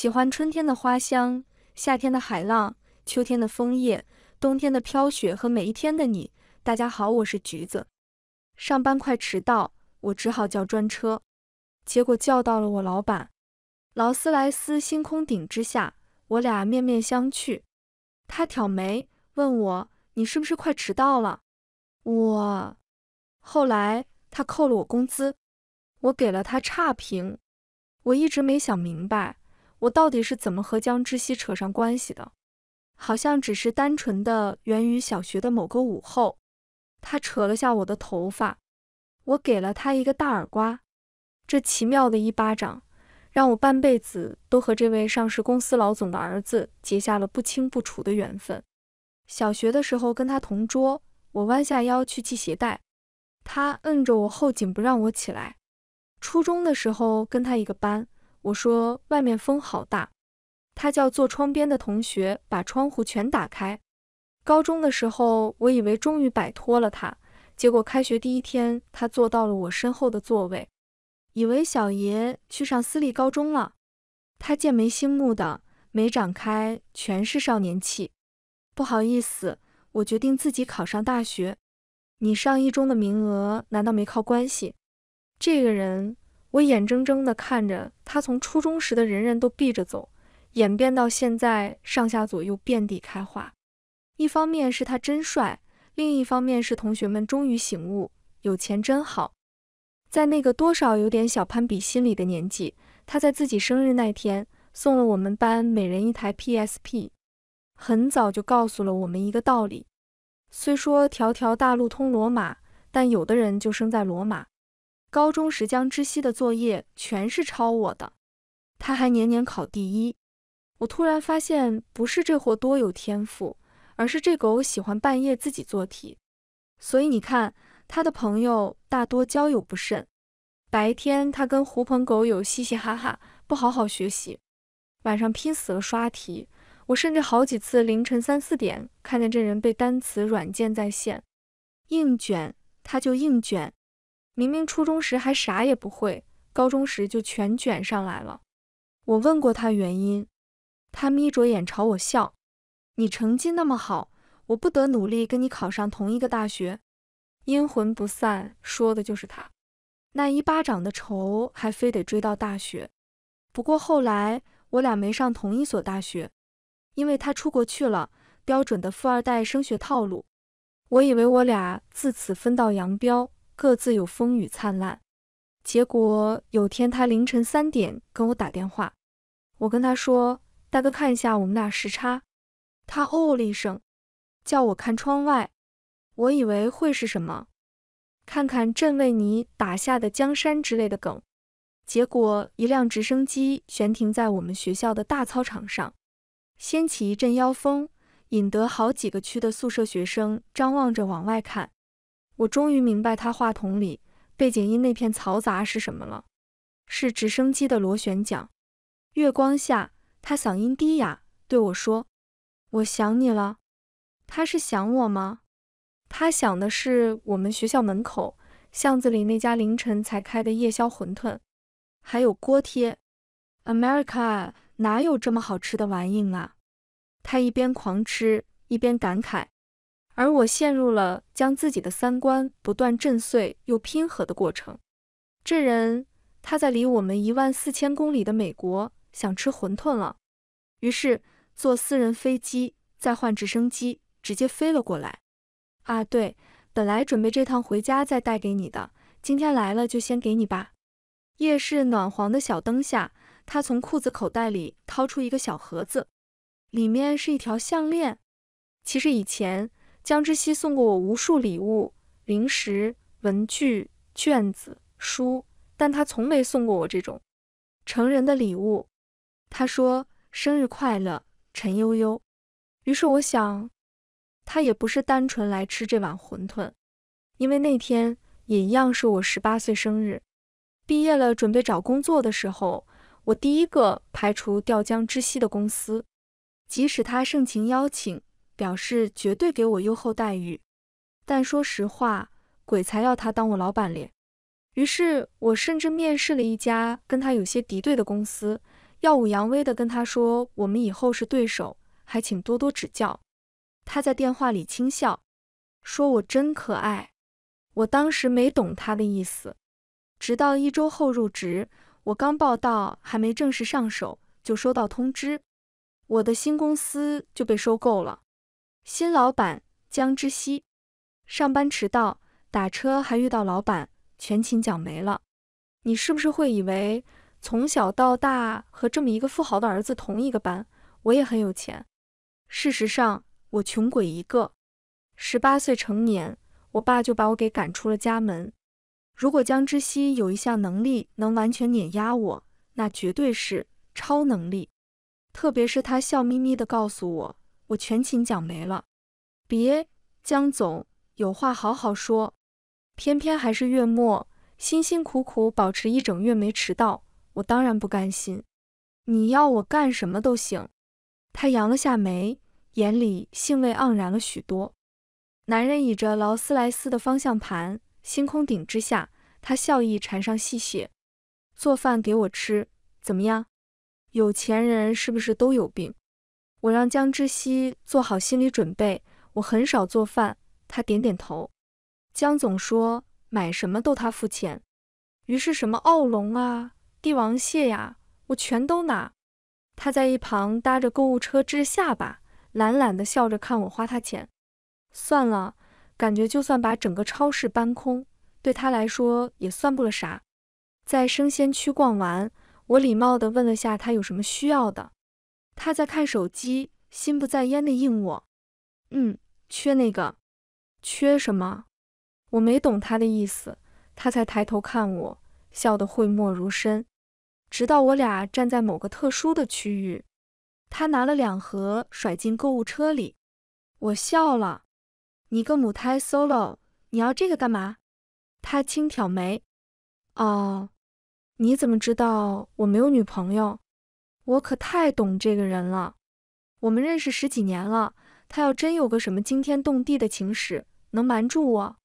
喜欢春天的花香，夏天的海浪，秋天的枫叶，冬天的飘雪和每一天的你。大家好，我是橘子。上班快迟到，我只好叫专车，结果叫到了我老板。劳斯莱斯星空顶之下，我俩面面相觑。他挑眉问我：“你是不是快迟到了？”我。后来他扣了我工资，我给了他差评。我一直没想明白。我到底是怎么和江之西扯上关系的？好像只是单纯的源于小学的某个午后，他扯了下我的头发，我给了他一个大耳刮。这奇妙的一巴掌，让我半辈子都和这位上市公司老总的儿子结下了不清不楚的缘分。小学的时候跟他同桌，我弯下腰去系鞋带，他摁着我后颈不让我起来。初中的时候跟他一个班。我说外面风好大，他叫坐窗边的同学把窗户全打开。高中的时候，我以为终于摆脱了他，结果开学第一天，他坐到了我身后的座位。以为小爷去上私立高中了。他剑眉星目的，眉长开，全是少年气。不好意思，我决定自己考上大学。你上一中的名额难道没靠关系？这个人。我眼睁睁的看着他从初中时的人人都闭着走，演变到现在上下左右遍地开花。一方面是他真帅，另一方面是同学们终于醒悟，有钱真好。在那个多少有点小攀比心理的年纪，他在自己生日那天送了我们班每人一台 PSP，很早就告诉了我们一个道理：虽说条条大路通罗马，但有的人就生在罗马。高中时，江之希的作业全是抄我的。他还年年考第一。我突然发现，不是这货多有天赋，而是这狗喜欢半夜自己做题。所以你看，他的朋友大多交友不慎。白天他跟狐朋狗友嘻嘻哈哈，不好好学习；晚上拼死了刷题。我甚至好几次凌晨三四点看见这人背单词软件在线，硬卷他就硬卷。明明初中时还啥也不会，高中时就全卷上来了。我问过他原因，他眯着眼朝我笑：“你成绩那么好，我不得努力跟你考上同一个大学？”阴魂不散说的就是他，那一巴掌的仇还非得追到大学。不过后来我俩没上同一所大学，因为他出国去了，标准的富二代升学套路。我以为我俩自此分道扬镳。各自有风雨灿烂。结果有天，他凌晨三点跟我打电话，我跟他说：“大哥，看一下我们俩时差。”他哦了一声，叫我看窗外。我以为会是什么，看看朕为你打下的江山之类的梗。结果，一辆直升机悬停在我们学校的大操场上，掀起一阵妖风，引得好几个区的宿舍学生张望着往外看。我终于明白他话筒里背景音那片嘈杂是什么了，是直升机的螺旋桨。月光下，他嗓音低哑对我说：“我想你了。”他是想我吗？他想的是我们学校门口巷子里那家凌晨才开的夜宵馄饨，还有锅贴。America 哪有这么好吃的玩意啊？他一边狂吃一边感慨。而我陷入了将自己的三观不断震碎又拼合的过程。这人他在离我们一万四千公里的美国想吃馄饨了，于是坐私人飞机再换直升机直接飞了过来。啊，对，本来准备这趟回家再带给你的，今天来了就先给你吧。夜市暖黄的小灯下，他从裤子口袋里掏出一个小盒子，里面是一条项链。其实以前。江之西送过我无数礼物，零食、文具、卷子、书，但他从没送过我这种成人的礼物。他说：“生日快乐，陈悠悠。”于是我想，他也不是单纯来吃这碗馄饨，因为那天也一样是我十八岁生日。毕业了，准备找工作的时候，我第一个排除掉江之西的公司，即使他盛情邀请。表示绝对给我优厚待遇，但说实话，鬼才要他当我老板咧。于是我甚至面试了一家跟他有些敌对的公司，耀武扬威地跟他说：“我们以后是对手，还请多多指教。”他在电话里轻笑，说我真可爱。我当时没懂他的意思，直到一周后入职，我刚报到还没正式上手，就收到通知，我的新公司就被收购了。新老板江之西，上班迟到，打车还遇到老板，全勤奖没了。你是不是会以为从小到大和这么一个富豪的儿子同一个班，我也很有钱？事实上，我穷鬼一个。十八岁成年，我爸就把我给赶出了家门。如果江之西有一项能力能完全碾压我，那绝对是超能力。特别是他笑眯眯地告诉我。我全勤奖没了，别，江总有话好好说。偏偏还是月末，辛辛苦苦保持一整月没迟到，我当然不甘心。你要我干什么都行。他扬了下眉，眼里兴味盎然了许多。男人倚着劳斯莱斯的方向盘，星空顶之下，他笑意缠上细血。做饭给我吃，怎么样？有钱人是不是都有病？我让江之西做好心理准备，我很少做饭。他点点头。江总说买什么都他付钱，于是什么澳龙啊、帝王蟹呀，我全都拿。他在一旁搭着购物车，支着下巴，懒懒地笑着看我花他钱。算了，感觉就算把整个超市搬空，对他来说也算不了啥。在生鲜区逛完，我礼貌地问了下他有什么需要的。他在看手机，心不在焉地应我：“嗯，缺那个，缺什么？”我没懂他的意思，他才抬头看我，笑得讳莫如深。直到我俩站在某个特殊的区域，他拿了两盒甩进购物车里，我笑了：“你个母胎 solo，你要这个干嘛？”他轻挑眉：“哦，你怎么知道我没有女朋友？”我可太懂这个人了，我们认识十几年了，他要真有个什么惊天动地的情史，能瞒住我？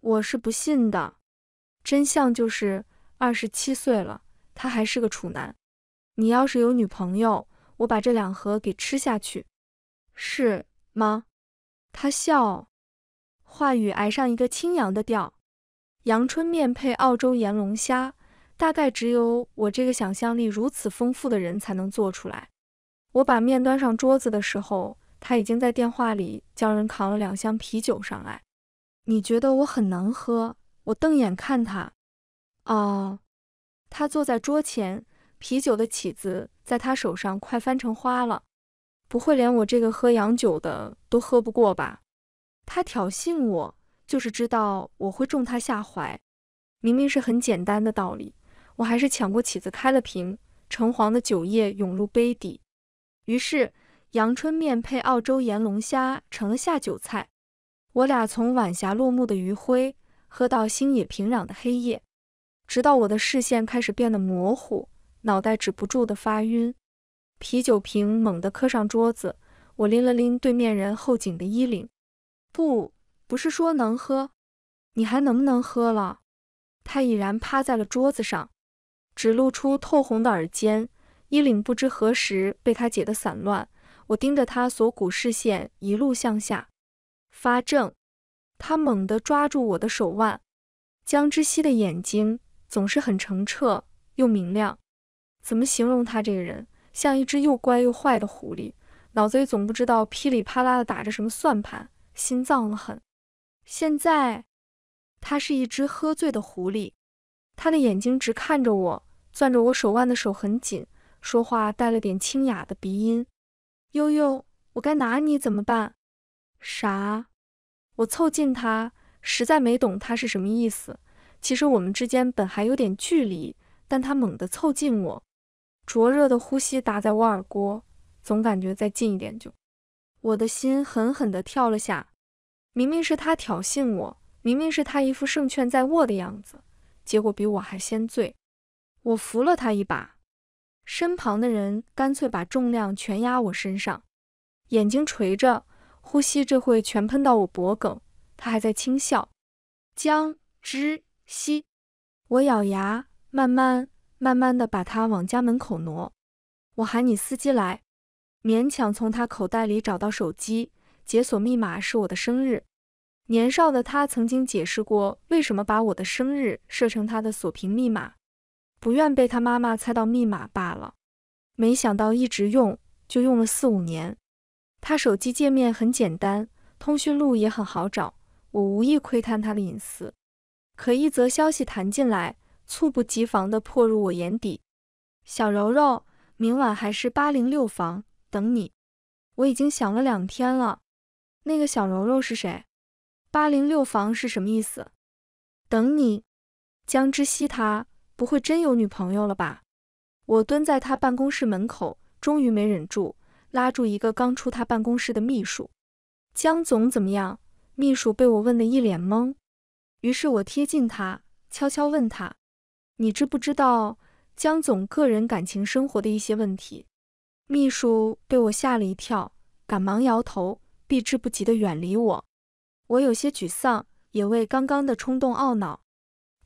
我是不信的。真相就是，二十七岁了，他还是个处男。你要是有女朋友，我把这两盒给吃下去，是吗？他笑，话语挨上一个清扬的调，阳春面配澳洲盐龙虾。大概只有我这个想象力如此丰富的人才能做出来。我把面端上桌子的时候，他已经在电话里叫人扛了两箱啤酒上来。你觉得我很能喝？我瞪眼看他。啊！他坐在桌前，啤酒的起子在他手上快翻成花了。不会连我这个喝洋酒的都喝不过吧？他挑衅我，就是知道我会中他下怀。明明是很简单的道理。我还是抢过起子开了瓶，橙黄的酒液涌入杯底。于是，阳春面配澳洲盐龙虾成了下酒菜。我俩从晚霞落幕的余晖喝到星野平壤的黑夜，直到我的视线开始变得模糊，脑袋止不住的发晕。啤酒瓶猛地磕上桌子，我拎了拎对面人后颈的衣领。不，不是说能喝，你还能不能喝了？他已然趴在了桌子上。只露出透红的耳尖，衣领不知何时被他解得散乱。我盯着他锁骨，视线一路向下，发怔。他猛地抓住我的手腕。江之溪的眼睛总是很澄澈又明亮，怎么形容他这个人？像一只又乖又坏的狐狸，脑子里总不知道噼里啪啦的打着什么算盘，心脏了很。现在，他是一只喝醉的狐狸，他的眼睛直看着我。攥着我手腕的手很紧，说话带了点清雅的鼻音。悠悠，我该拿你怎么办？啥？我凑近他，实在没懂他是什么意思。其实我们之间本还有点距离，但他猛地凑近我，灼热的呼吸打在我耳郭，总感觉再近一点就……我的心狠狠地跳了下。明明是他挑衅我，明明是他一副胜券在握的样子，结果比我还先醉。我扶了他一把，身旁的人干脆把重量全压我身上，眼睛垂着，呼吸这会全喷到我脖梗，他还在轻笑。江之西，我咬牙，慢慢慢慢的把他往家门口挪。我喊你司机来，勉强从他口袋里找到手机，解锁密码是我的生日。年少的他曾经解释过为什么把我的生日设成他的锁屏密码。不愿被他妈妈猜到密码罢了。没想到一直用，就用了四五年。他手机界面很简单，通讯录也很好找。我无意窥探他的隐私，可一则消息弹进来，猝不及防地破入我眼底。小柔柔，明晚还是八零六房等你。我已经想了两天了。那个小柔柔是谁？八零六房是什么意思？等你，江之希，他。不会真有女朋友了吧？我蹲在他办公室门口，终于没忍住，拉住一个刚出他办公室的秘书：“江总怎么样？”秘书被我问得一脸懵，于是我贴近他，悄悄问他：“你知不知道江总个人感情生活的一些问题？”秘书被我吓了一跳，赶忙摇头，避之不及地远离我。我有些沮丧，也为刚刚的冲动懊恼。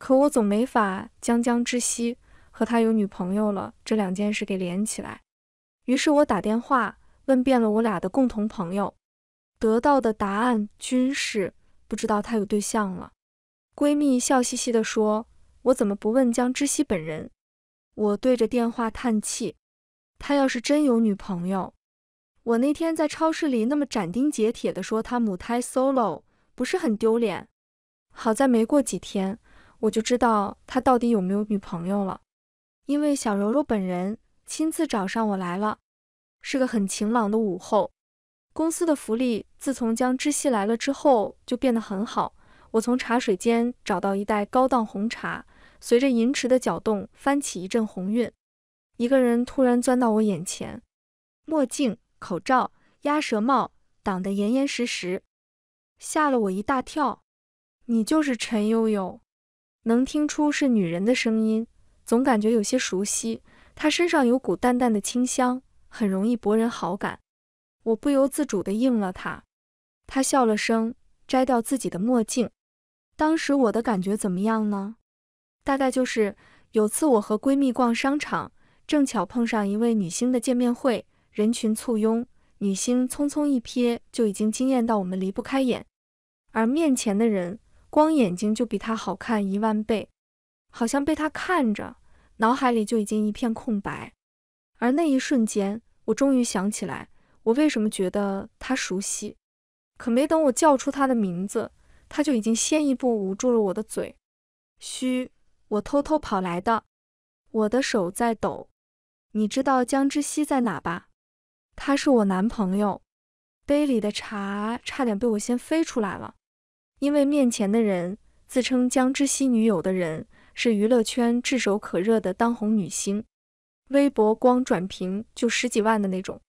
可我总没法将江之溪和他有女朋友了这两件事给连起来，于是我打电话问遍了我俩的共同朋友，得到的答案均是不知道他有对象了。闺蜜笑嘻嘻地说：“我怎么不问江之溪本人？”我对着电话叹气：“他要是真有女朋友，我那天在超市里那么斩钉截铁地说他母胎 solo，不是很丢脸？”好在没过几天。我就知道他到底有没有女朋友了，因为小柔柔本人亲自找上我来了。是个很晴朗的午后，公司的福利自从江知希来了之后就变得很好。我从茶水间找到一袋高档红茶，随着银池的搅动，翻起一阵红晕。一个人突然钻到我眼前，墨镜、口罩、鸭舌帽挡得严严实实，吓了我一大跳。你就是陈悠悠。能听出是女人的声音，总感觉有些熟悉。她身上有股淡淡的清香，很容易博人好感。我不由自主地应了她。她笑了声，摘掉自己的墨镜。当时我的感觉怎么样呢？大概就是有次我和闺蜜逛商场，正巧碰上一位女星的见面会，人群簇拥，女星匆匆一瞥就已经惊艳到我们离不开眼，而面前的人。光眼睛就比他好看一万倍，好像被他看着，脑海里就已经一片空白。而那一瞬间，我终于想起来，我为什么觉得他熟悉。可没等我叫出他的名字，他就已经先一步捂住了我的嘴：“嘘，我偷偷跑来的。”我的手在抖，你知道江之西在哪吧？他是我男朋友。杯里的茶差点被我先飞出来了。因为面前的人自称江之西女友的人是娱乐圈炙手可热的当红女星，微博光转评就十几万的那种。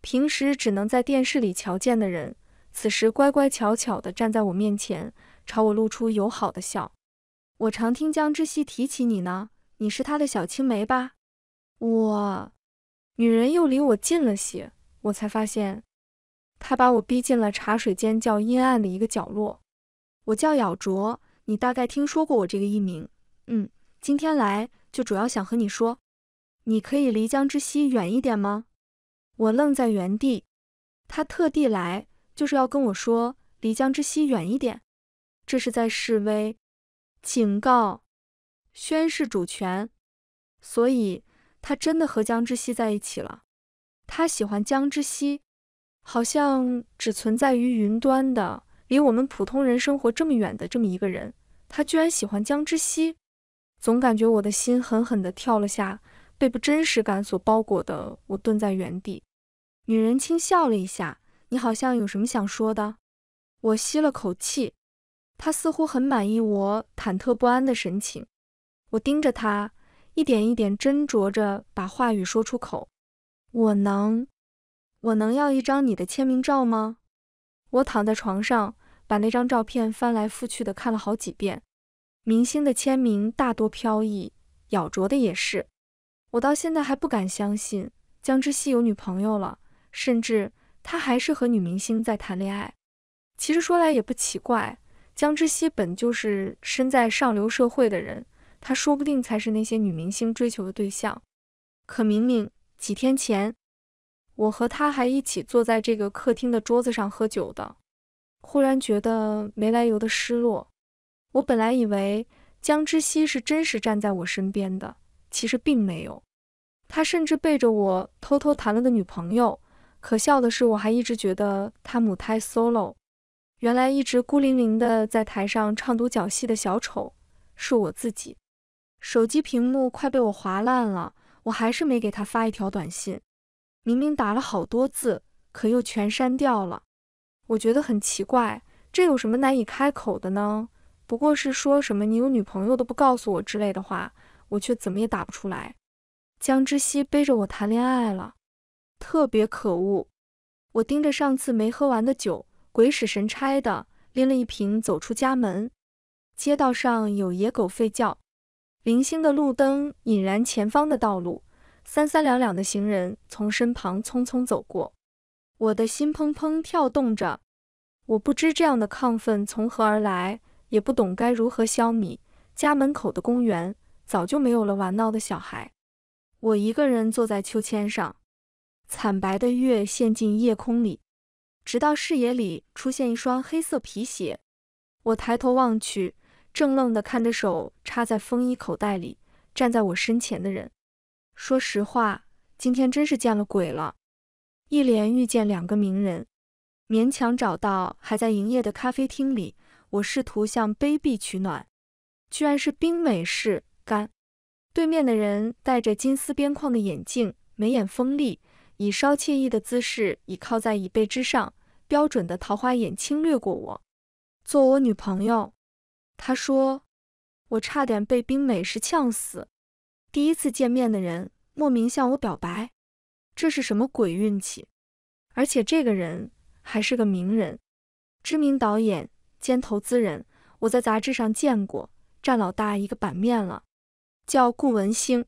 平时只能在电视里瞧见的人，此时乖乖巧巧地站在我面前，朝我露出友好的笑。我常听江之西提起你呢，你是他的小青梅吧？我，女人又离我近了些，我才发现，她把我逼进了茶水间较阴暗的一个角落。我叫咬卓，你大概听说过我这个艺名。嗯，今天来就主要想和你说，你可以离江之西远一点吗？我愣在原地。他特地来就是要跟我说离江之西远一点，这是在示威、警告、宣示主权。所以，他真的和江之西在一起了。他喜欢江之西，好像只存在于云端的。离我们普通人生活这么远的这么一个人，他居然喜欢江之西，总感觉我的心狠狠地跳了下，被不真实感所包裹的我蹲在原地。女人轻笑了一下，你好像有什么想说的？我吸了口气，她似乎很满意我忐忑不安的神情。我盯着她，一点一点斟酌着把话语说出口。我能，我能要一张你的签名照吗？我躺在床上。把那张照片翻来覆去的看了好几遍，明星的签名大多飘逸，咬着的也是。我到现在还不敢相信江之西有女朋友了，甚至他还是和女明星在谈恋爱。其实说来也不奇怪，江之西本就是身在上流社会的人，他说不定才是那些女明星追求的对象。可明明几天前，我和他还一起坐在这个客厅的桌子上喝酒的。忽然觉得没来由的失落。我本来以为江之西是真实站在我身边的，其实并没有。他甚至背着我偷偷谈了个女朋友。可笑的是，我还一直觉得他母胎 solo。原来一直孤零零的在台上唱独角戏的小丑是我自己。手机屏幕快被我划烂了，我还是没给他发一条短信。明明打了好多字，可又全删掉了。我觉得很奇怪，这有什么难以开口的呢？不过是说什么你有女朋友都不告诉我之类的话，我却怎么也打不出来。江之西背着我谈恋爱了，特别可恶。我盯着上次没喝完的酒，鬼使神差的拎了一瓶走出家门。街道上有野狗吠叫，零星的路灯引燃前方的道路，三三两两的行人从身旁匆匆走过。我的心砰砰跳动着，我不知这样的亢奋从何而来，也不懂该如何消弭。家门口的公园早就没有了玩闹的小孩，我一个人坐在秋千上，惨白的月陷进夜空里，直到视野里出现一双黑色皮鞋。我抬头望去，正愣地看着手插在风衣口袋里站在我身前的人。说实话，今天真是见了鬼了。一连遇见两个名人，勉强找到还在营业的咖啡厅里，我试图向杯壁取暖，居然是冰美式干。对面的人戴着金丝边框的眼镜，眉眼锋利，以稍惬意的姿势倚靠在椅背之上，标准的桃花眼轻掠过我：“做我女朋友。”他说。我差点被冰美式呛死。第一次见面的人莫名向我表白。这是什么鬼运气？而且这个人还是个名人，知名导演兼投资人，我在杂志上见过，占老大一个版面了，叫顾文星。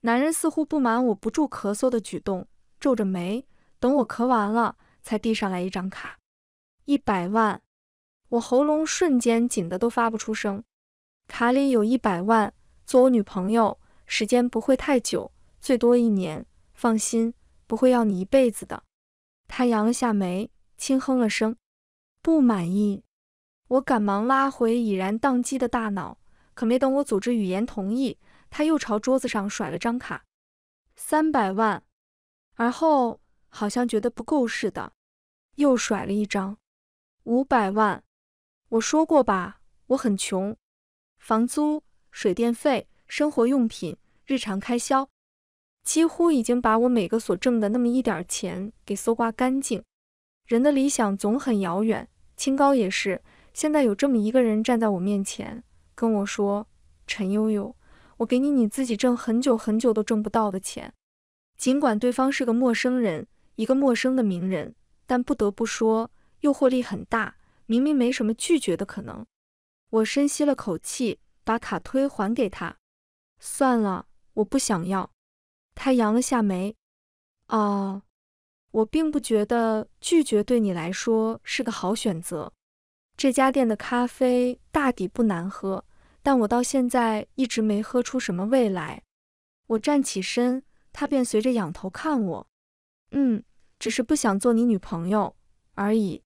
男人似乎不满我不住咳嗽的举动，皱着眉，等我咳完了才递上来一张卡，一百万。我喉咙瞬间紧的都发不出声，卡里有一百万，做我女朋友时间不会太久，最多一年，放心。不会要你一辈子的。他扬了下眉，轻哼了声，不满意。我赶忙拉回已然宕机的大脑，可没等我组织语言同意，他又朝桌子上甩了张卡，三百万。而后好像觉得不够似的，又甩了一张五百万。我说过吧，我很穷，房租、水电费、生活用品、日常开销。几乎已经把我每个所挣的那么一点钱给搜刮干净。人的理想总很遥远，清高也是。现在有这么一个人站在我面前，跟我说：“陈悠悠，我给你你自己挣很久很久都挣不到的钱。”尽管对方是个陌生人，一个陌生的名人，但不得不说，诱惑力很大。明明没什么拒绝的可能，我深吸了口气，把卡推还给他。算了，我不想要。他扬了下眉，哦，我并不觉得拒绝对你来说是个好选择。这家店的咖啡大抵不难喝，但我到现在一直没喝出什么味来。我站起身，他便随着仰头看我。嗯，只是不想做你女朋友而已。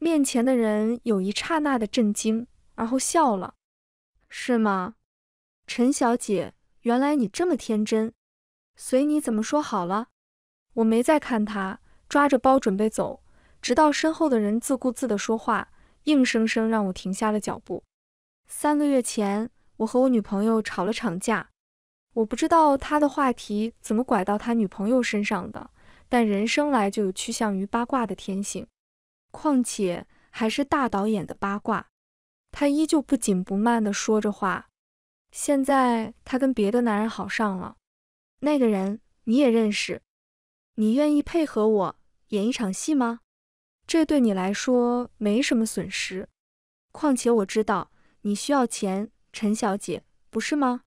面前的人有一刹那的震惊，然后笑了。是吗，陈小姐？原来你这么天真。随你怎么说好了，我没再看他抓着包准备走，直到身后的人自顾自的说话，硬生生让我停下了脚步。三个月前，我和我女朋友吵了场架，我不知道他的话题怎么拐到他女朋友身上的，但人生来就有趋向于八卦的天性，况且还是大导演的八卦。他依旧不紧不慢的说着话，现在他跟别的男人好上了。那个人你也认识，你愿意配合我演一场戏吗？这对你来说没什么损失，况且我知道你需要钱，陈小姐，不是吗？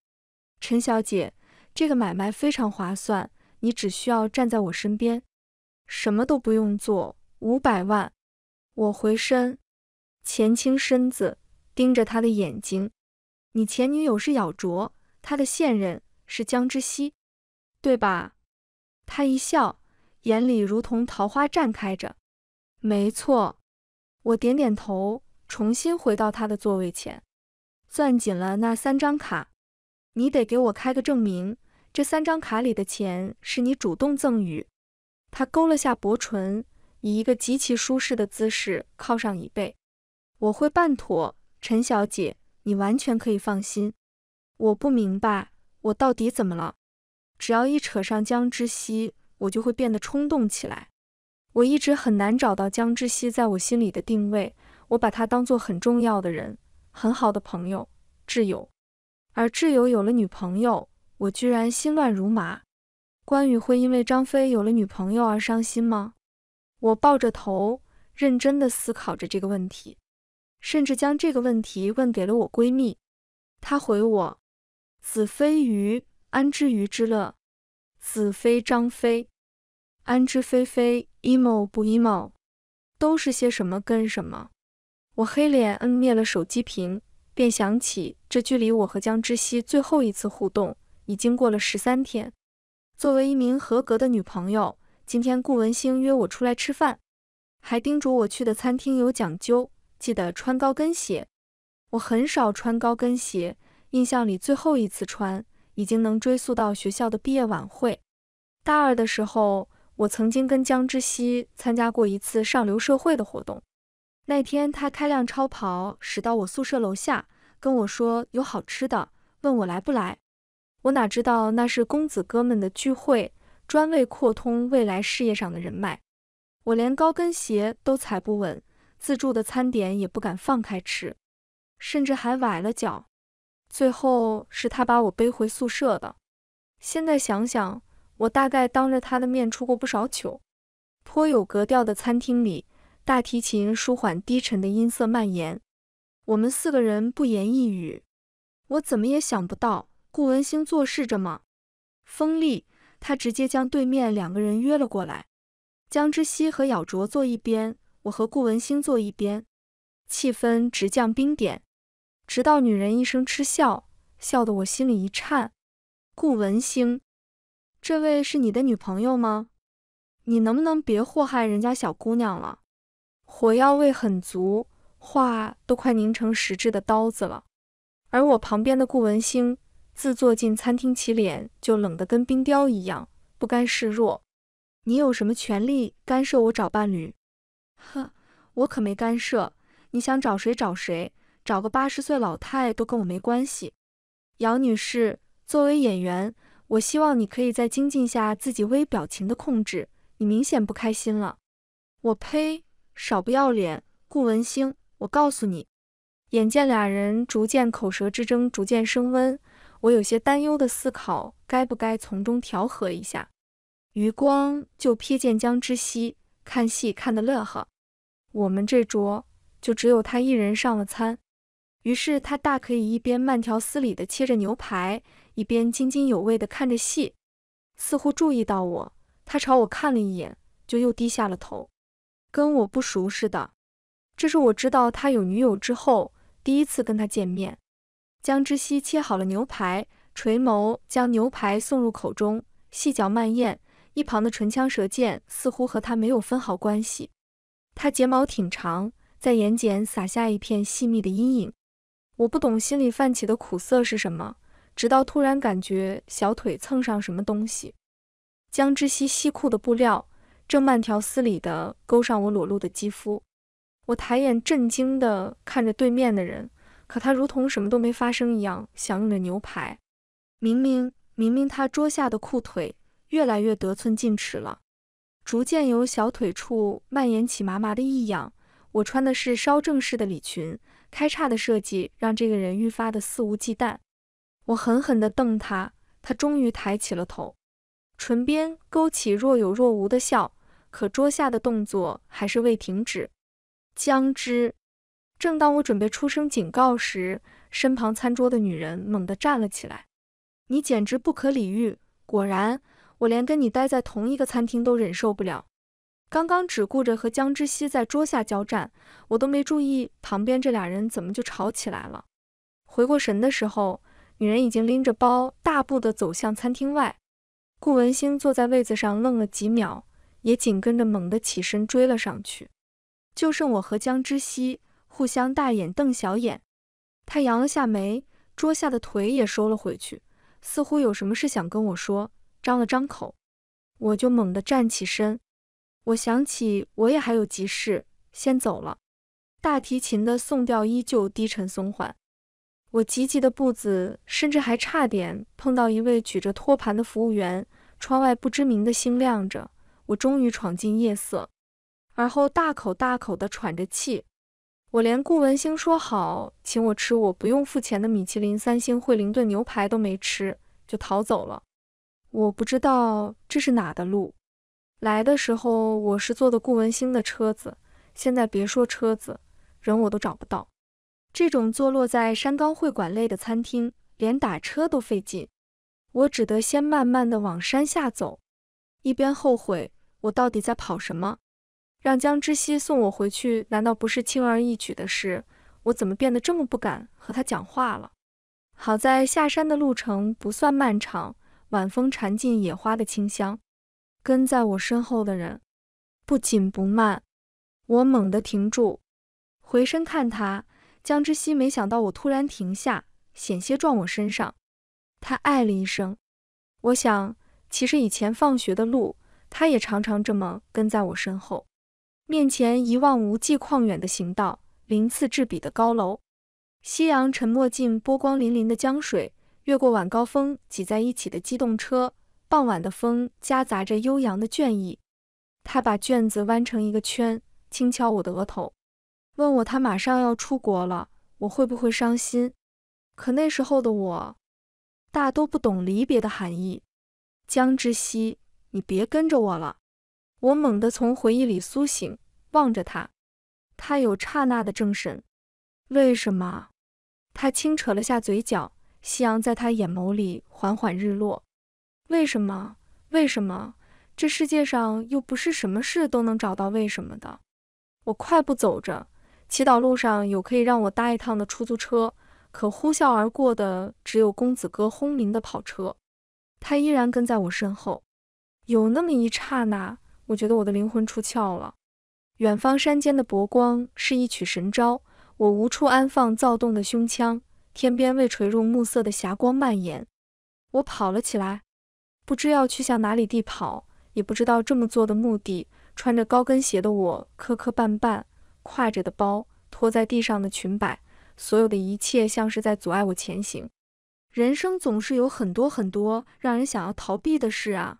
陈小姐，这个买卖非常划算，你只需要站在我身边，什么都不用做。五百万。我回身，前倾身子，盯着他的眼睛。你前女友是咬卓，他的现任是江之西。对吧？他一笑，眼里如同桃花绽开着。没错，我点点头，重新回到他的座位前，攥紧了那三张卡。你得给我开个证明，这三张卡里的钱是你主动赠予。他勾了下薄唇，以一个极其舒适的姿势靠上椅背。我会办妥，陈小姐，你完全可以放心。我不明白，我到底怎么了？只要一扯上江之希，我就会变得冲动起来。我一直很难找到江之希在我心里的定位。我把他当做很重要的人，很好的朋友、挚友。而挚友有了女朋友，我居然心乱如麻。关羽会因为张飞有了女朋友而伤心吗？我抱着头，认真的思考着这个问题，甚至将这个问题问给了我闺蜜。她回我：“子非鱼。”安之鱼之乐，子非张飞，安之非非 emo 不 emo，都是些什么跟什么？我黑脸摁灭了手机屏，便想起这距离我和江之希最后一次互动已经过了十三天。作为一名合格的女朋友，今天顾文星约我出来吃饭，还叮嘱我去的餐厅有讲究，记得穿高跟鞋。我很少穿高跟鞋，印象里最后一次穿。已经能追溯到学校的毕业晚会。大二的时候，我曾经跟江之西参加过一次上流社会的活动。那天他开辆超跑驶到我宿舍楼下，跟我说有好吃的，问我来不来。我哪知道那是公子哥们的聚会，专为扩通未来事业上的人脉。我连高跟鞋都踩不稳，自助的餐点也不敢放开吃，甚至还崴了脚。最后是他把我背回宿舍的。现在想想，我大概当着他的面出过不少糗。颇有格调的餐厅里，大提琴舒缓低沉的音色蔓延。我们四个人不言一语。我怎么也想不到，顾文兴做事这么锋利。他直接将对面两个人约了过来。江之西和咬卓坐一边，我和顾文兴坐一边，气氛直降冰点。直到女人一声嗤笑，笑得我心里一颤。顾文兴，这位是你的女朋友吗？你能不能别祸害人家小姑娘了？火药味很足，话都快凝成实质的刀子了。而我旁边的顾文兴自坐进餐厅起，脸就冷得跟冰雕一样，不甘示弱。你有什么权利干涉我找伴侣？呵，我可没干涉，你想找谁找谁。找个八十岁老太都跟我没关系，杨女士作为演员，我希望你可以在精进下自己微表情的控制。你明显不开心了，我呸，少不要脸！顾文兴，我告诉你。眼见俩人逐渐口舌之争逐渐升温，我有些担忧的思考该不该从中调和一下。余光就瞥见江之西看戏看得乐呵，我们这桌就只有他一人上了餐。于是他大可以一边慢条斯理地切着牛排，一边津津有味地看着戏。似乎注意到我，他朝我看了一眼，就又低下了头，跟我不熟似的。这是我知道他有女友之后第一次跟他见面。江之西切好了牛排，垂眸将牛排送入口中，细嚼慢咽。一旁的唇枪舌剑似乎和他没有分毫关系。他睫毛挺长，在眼睑撒下一片细密的阴影。我不懂，心里泛起的苦涩是什么？直到突然感觉小腿蹭上什么东西，江之西西裤的布料正慢条斯理地勾上我裸露的肌肤。我抬眼震惊地看着对面的人，可他如同什么都没发生一样，享用着牛排。明明明明，他桌下的裤腿越来越得寸进尺了，逐渐由小腿处蔓延起麻麻的异样。我穿的是稍正式的礼裙。开叉的设计让这个人愈发的肆无忌惮。我狠狠地瞪他，他终于抬起了头，唇边勾起若有若无的笑，可桌下的动作还是未停止。姜汁。正当我准备出声警告时，身旁餐桌的女人猛地站了起来：“你简直不可理喻！果然，我连跟你待在同一个餐厅都忍受不了。”刚刚只顾着和江之西在桌下交战，我都没注意旁边这俩人怎么就吵起来了。回过神的时候，女人已经拎着包大步地走向餐厅外。顾文兴坐在位子上愣了几秒，也紧跟着猛地起身追了上去。就剩我和江之西互相大眼瞪小眼。他扬了下眉，桌下的腿也收了回去，似乎有什么事想跟我说，张了张口，我就猛地站起身。我想起我也还有急事，先走了。大提琴的送调依旧低沉松缓，我急急的步子，甚至还差点碰到一位举着托盘的服务员。窗外不知名的星亮着，我终于闯进夜色，而后大口大口的喘着气。我连顾文星说好请我吃，我不用付钱的米其林三星惠灵顿牛排都没吃，就逃走了。我不知道这是哪的路。来的时候我是坐的顾文兴的车子，现在别说车子，人我都找不到。这种坐落在山高会馆内的餐厅，连打车都费劲，我只得先慢慢的往山下走，一边后悔我到底在跑什么。让江之西送我回去，难道不是轻而易举的事？我怎么变得这么不敢和他讲话了？好在下山的路程不算漫长，晚风缠进野花的清香。跟在我身后的人，不紧不慢。我猛地停住，回身看他。江之西没想到我突然停下，险些撞我身上。他哎了一声。我想，其实以前放学的路，他也常常这么跟在我身后。面前一望无际旷远的行道，鳞次栉比的高楼，夕阳沉没进波光粼粼的江水，越过晚高峰挤在一起的机动车。傍晚的风夹杂着悠扬的倦意，他把卷子弯成一个圈，轻敲我的额头，问我他马上要出国了，我会不会伤心？可那时候的我大都不懂离别的含义。江之西，你别跟着我了。我猛地从回忆里苏醒，望着他，他有刹那的怔神。为什么？他轻扯了下嘴角，夕阳在他眼眸里缓缓日落。为什么？为什么？这世界上又不是什么事都能找到为什么的。我快步走着，祈祷路上有可以让我搭一趟的出租车，可呼啸而过的只有公子哥轰鸣的跑车。他依然跟在我身后。有那么一刹那，我觉得我的灵魂出窍了。远方山间的薄光是一曲神招，我无处安放躁动的胸腔。天边未垂入暮色的霞光蔓延，我跑了起来。不知要去向哪里地跑，也不知道这么做的目的。穿着高跟鞋的我磕磕绊绊，挎着的包拖在地上的裙摆，所有的一切像是在阻碍我前行。人生总是有很多很多让人想要逃避的事啊！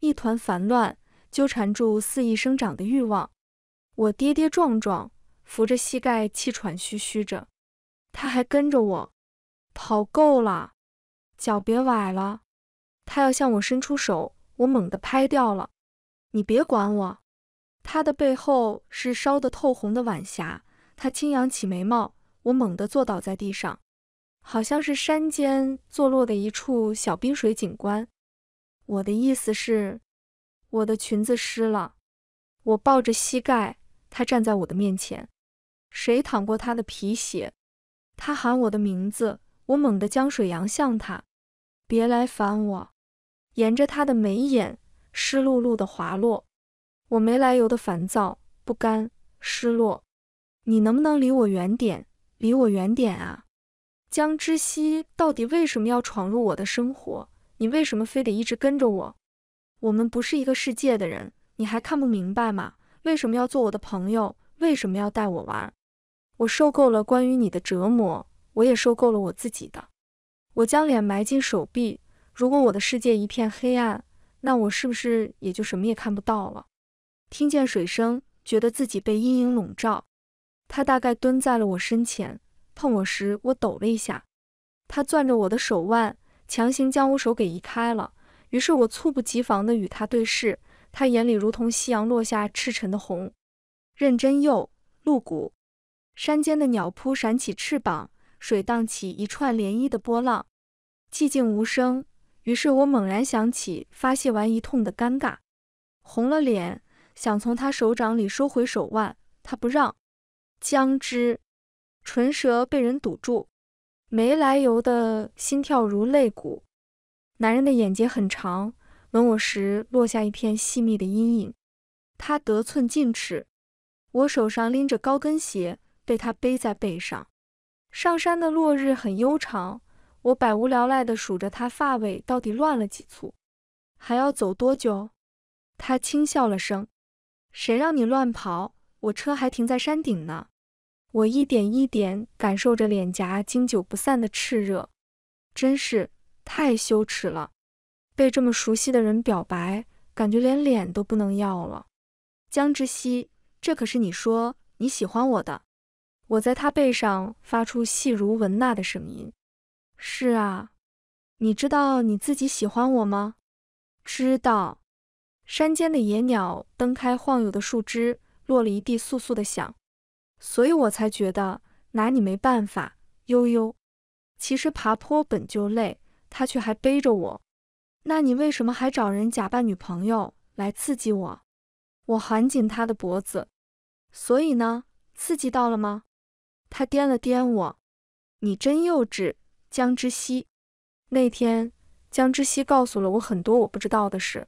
一团烦乱纠缠住肆意生长的欲望，我跌跌撞撞，扶着膝盖，气喘吁吁着。他还跟着我，跑够了，脚别崴了。他要向我伸出手，我猛地拍掉了。你别管我。他的背后是烧得透红的晚霞。他轻扬起眉毛。我猛地坐倒在地上，好像是山间坐落的一处小冰水景观。我的意思是，我的裙子湿了。我抱着膝盖。他站在我的面前。谁淌过他的皮鞋？他喊我的名字。我猛地将水扬向他。别来烦我。沿着他的眉眼，湿漉漉的滑落。我没来由的烦躁、不甘、失落。你能不能离我远点？离我远点啊！江之希到底为什么要闯入我的生活？你为什么非得一直跟着我？我们不是一个世界的人，你还看不明白吗？为什么要做我的朋友？为什么要带我玩？我受够了关于你的折磨，我也受够了我自己的。我将脸埋进手臂。如果我的世界一片黑暗，那我是不是也就什么也看不到了？听见水声，觉得自己被阴影笼罩。他大概蹲在了我身前，碰我时我抖了一下。他攥着我的手腕，强行将我手给移开了。于是我猝不及防地与他对视，他眼里如同夕阳落下，赤橙的红，认真又露骨。山间的鸟扑闪起翅膀，水荡起一串涟漪的波浪，寂静无声。于是我猛然想起发泄完一通的尴尬，红了脸，想从他手掌里收回手腕，他不让，僵直，唇舌被人堵住，没来由的心跳如肋骨。男人的眼睫很长，吻我时落下一片细密的阴影。他得寸进尺，我手上拎着高跟鞋，被他背在背上。上山的落日很悠长。我百无聊赖地数着他发尾到底乱了几簇，还要走多久？他轻笑了声：“谁让你乱跑，我车还停在山顶呢。”我一点一点感受着脸颊经久不散的炽热，真是太羞耻了。被这么熟悉的人表白，感觉连脸都不能要了。江之西，这可是你说你喜欢我的。我在他背上发出细如蚊呐的声音。是啊，你知道你自己喜欢我吗？知道。山间的野鸟蹬开晃悠的树枝，落了一地簌簌的响。所以我才觉得拿你没办法。悠悠，其实爬坡本就累，他却还背着我。那你为什么还找人假扮女朋友来刺激我？我环紧他的脖子。所以呢，刺激到了吗？他颠了颠我。你真幼稚。江之西，那天江之西告诉了我很多我不知道的事，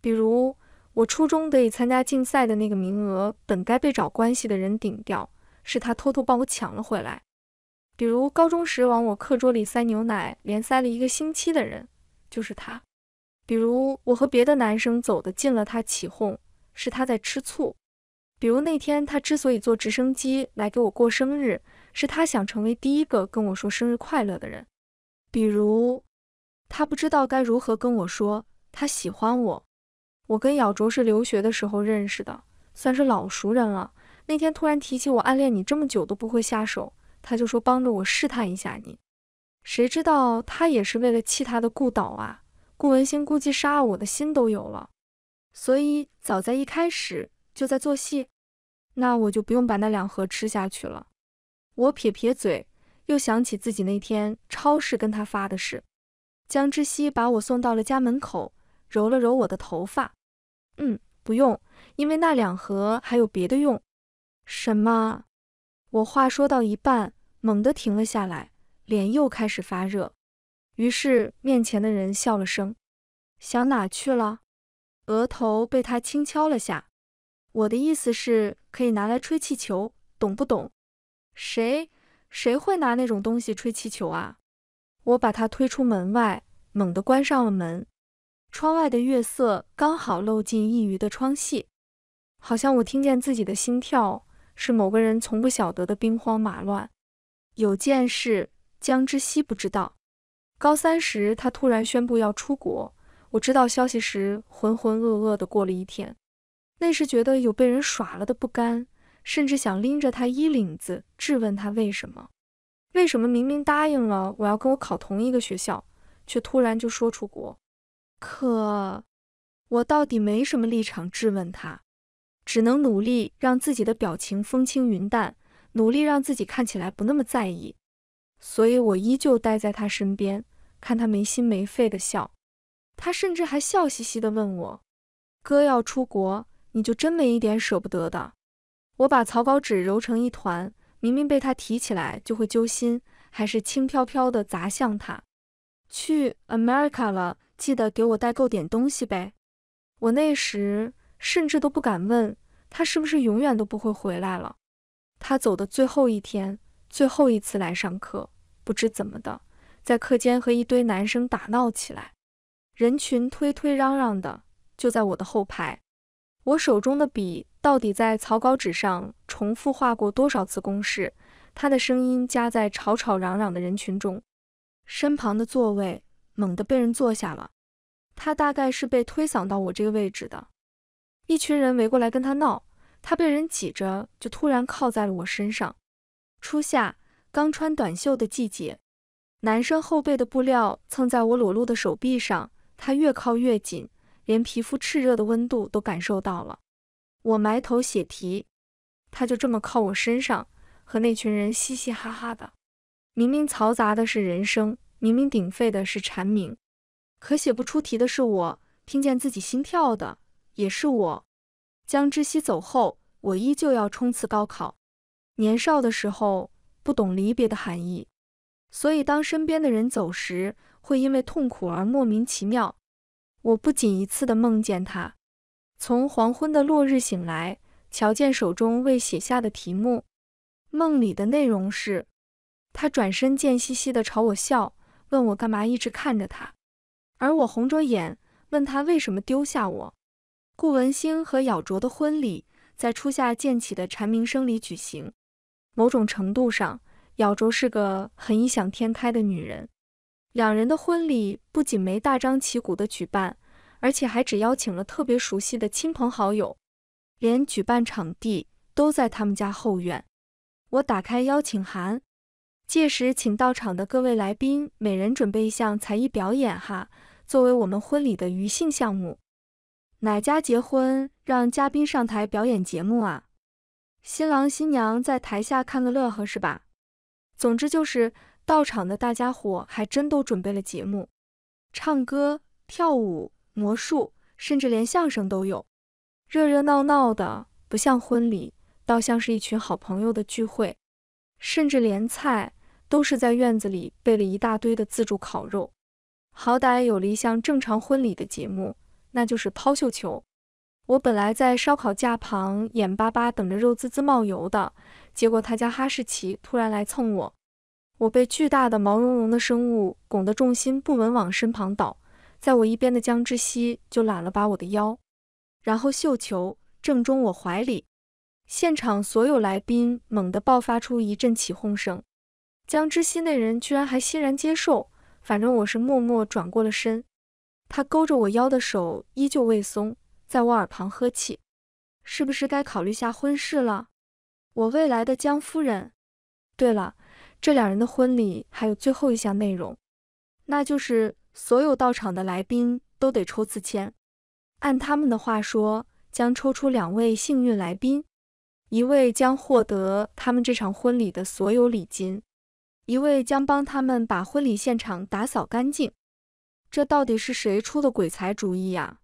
比如我初中得以参加竞赛的那个名额本该被找关系的人顶掉，是他偷偷帮我抢了回来；比如高中时往我课桌里塞牛奶，连塞了一个星期的人就是他；比如我和别的男生走得近了，他起哄，是他在吃醋；比如那天他之所以坐直升机来给我过生日。是他想成为第一个跟我说生日快乐的人，比如，他不知道该如何跟我说他喜欢我。我跟姚卓是留学的时候认识的，算是老熟人了。那天突然提起我暗恋你这么久都不会下手，他就说帮着我试探一下你。谁知道他也是为了气他的顾导啊，顾文星估计杀我的心都有了，所以早在一开始就在做戏，那我就不用把那两盒吃下去了。我撇撇嘴，又想起自己那天超市跟他发的事。江之西把我送到了家门口，揉了揉我的头发。嗯，不用，因为那两盒还有别的用。什么？我话说到一半，猛地停了下来，脸又开始发热。于是面前的人笑了声：“想哪去了？”额头被他轻敲了下。我的意思是，可以拿来吹气球，懂不懂？谁谁会拿那种东西吹气球啊？我把他推出门外，猛地关上了门。窗外的月色刚好漏进一隅的窗隙，好像我听见自己的心跳是某个人从不晓得的兵荒马乱。有件事江之西不知道。高三时，他突然宣布要出国。我知道消息时，浑浑噩噩的过了一天。那时觉得有被人耍了的不甘。甚至想拎着他衣领子质问他为什么？为什么明明答应了我要跟我考同一个学校，却突然就说出国？可我到底没什么立场质问他，只能努力让自己的表情风轻云淡，努力让自己看起来不那么在意。所以我依旧待在他身边，看他没心没肺的笑。他甚至还笑嘻嘻地问我：“哥要出国，你就真没一点舍不得的？”我把草稿纸揉成一团，明明被他提起来就会揪心，还是轻飘飘的砸向他。去 America 了，记得给我代购点东西呗。我那时甚至都不敢问他是不是永远都不会回来了。他走的最后一天，最后一次来上课，不知怎么的，在课间和一堆男生打闹起来，人群推推嚷嚷的，就在我的后排。我手中的笔。到底在草稿纸上重复画过多少次公式？他的声音夹在吵吵嚷嚷的人群中，身旁的座位猛地被人坐下了，他大概是被推搡到我这个位置的。一群人围过来跟他闹，他被人挤着，就突然靠在了我身上。初夏刚穿短袖的季节，男生后背的布料蹭在我裸露的手臂上，他越靠越紧，连皮肤炽热的温度都感受到了。我埋头写题，他就这么靠我身上，和那群人嘻嘻哈哈的。明明嘈杂的是人声，明明鼎沸的是蝉鸣，可写不出题的是我，听见自己心跳的也是我。江之西走后，我依旧要冲刺高考。年少的时候不懂离别的含义，所以当身边的人走时，会因为痛苦而莫名其妙。我不仅一次的梦见他。从黄昏的落日醒来，瞧见手中未写下的题目，梦里的内容是：他转身贱兮兮的朝我笑，问我干嘛一直看着他，而我红着眼问他为什么丢下我。顾文星和咬卓的婚礼在初夏渐起的蝉鸣声里举行。某种程度上，咬卓是个很异想天开的女人，两人的婚礼不仅没大张旗鼓的举办。而且还只邀请了特别熟悉的亲朋好友，连举办场地都在他们家后院。我打开邀请函，届时请到场的各位来宾每人准备一项才艺表演哈，作为我们婚礼的余兴项目。哪家结婚让嘉宾上台表演节目啊？新郎新娘在台下看个乐呵是吧？总之就是到场的大家伙还真都准备了节目，唱歌、跳舞。魔术，甚至连相声都有，热热闹闹的，不像婚礼，倒像是一群好朋友的聚会。甚至连菜都是在院子里备了一大堆的自助烤肉。好歹有了一项正常婚礼的节目，那就是抛绣球。我本来在烧烤架旁眼巴巴等着肉滋滋冒油的，结果他家哈士奇突然来蹭我，我被巨大的毛茸茸的生物拱得重心不稳，往身旁倒。在我一边的江之西就揽了把我的腰，然后绣球正中我怀里，现场所有来宾猛地爆发出一阵起哄声。江之西那人居然还欣然接受，反正我是默默转过了身，他勾着我腰的手依旧未松，在我耳旁呵气：“是不是该考虑下婚事了？我未来的江夫人。”对了，这两人的婚礼还有最后一项内容，那就是。所有到场的来宾都得抽次签，按他们的话说，将抽出两位幸运来宾，一位将获得他们这场婚礼的所有礼金，一位将帮他们把婚礼现场打扫干净。这到底是谁出的鬼才主意呀？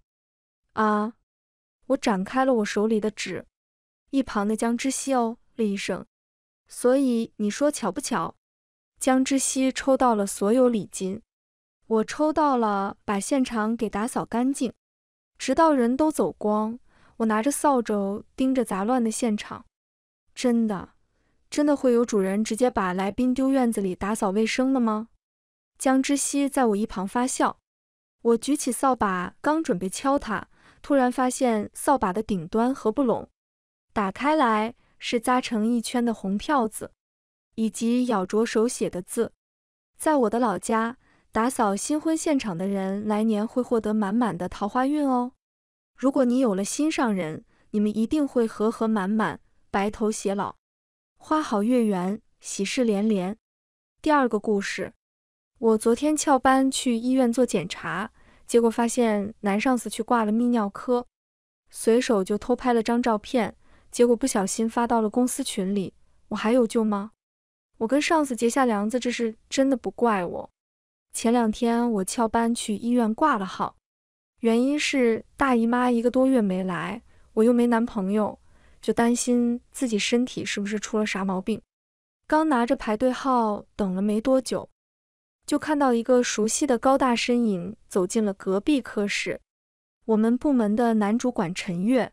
啊！我展开了我手里的纸，一旁的江之西哦了一声。所以你说巧不巧？江之西抽到了所有礼金。我抽到了，把现场给打扫干净，直到人都走光。我拿着扫帚盯着杂乱的现场，真的，真的会有主人直接把来宾丢院子里打扫卫生的吗？江之西在我一旁发笑。我举起扫把，刚准备敲他，突然发现扫把的顶端合不拢，打开来是扎成一圈的红票子，以及咬着手写的字。在我的老家。打扫新婚现场的人，来年会获得满满的桃花运哦。如果你有了心上人，你们一定会和和满满，白头偕老，花好月圆，喜事连连。第二个故事，我昨天翘班去医院做检查，结果发现男上司去挂了泌尿科，随手就偷拍了张照片，结果不小心发到了公司群里。我还有救吗？我跟上司结下梁子，这是真的，不怪我。前两天我翘班去医院挂了号，原因是大姨妈一个多月没来，我又没男朋友，就担心自己身体是不是出了啥毛病。刚拿着排队号等了没多久，就看到一个熟悉的高大身影走进了隔壁科室，我们部门的男主管陈月。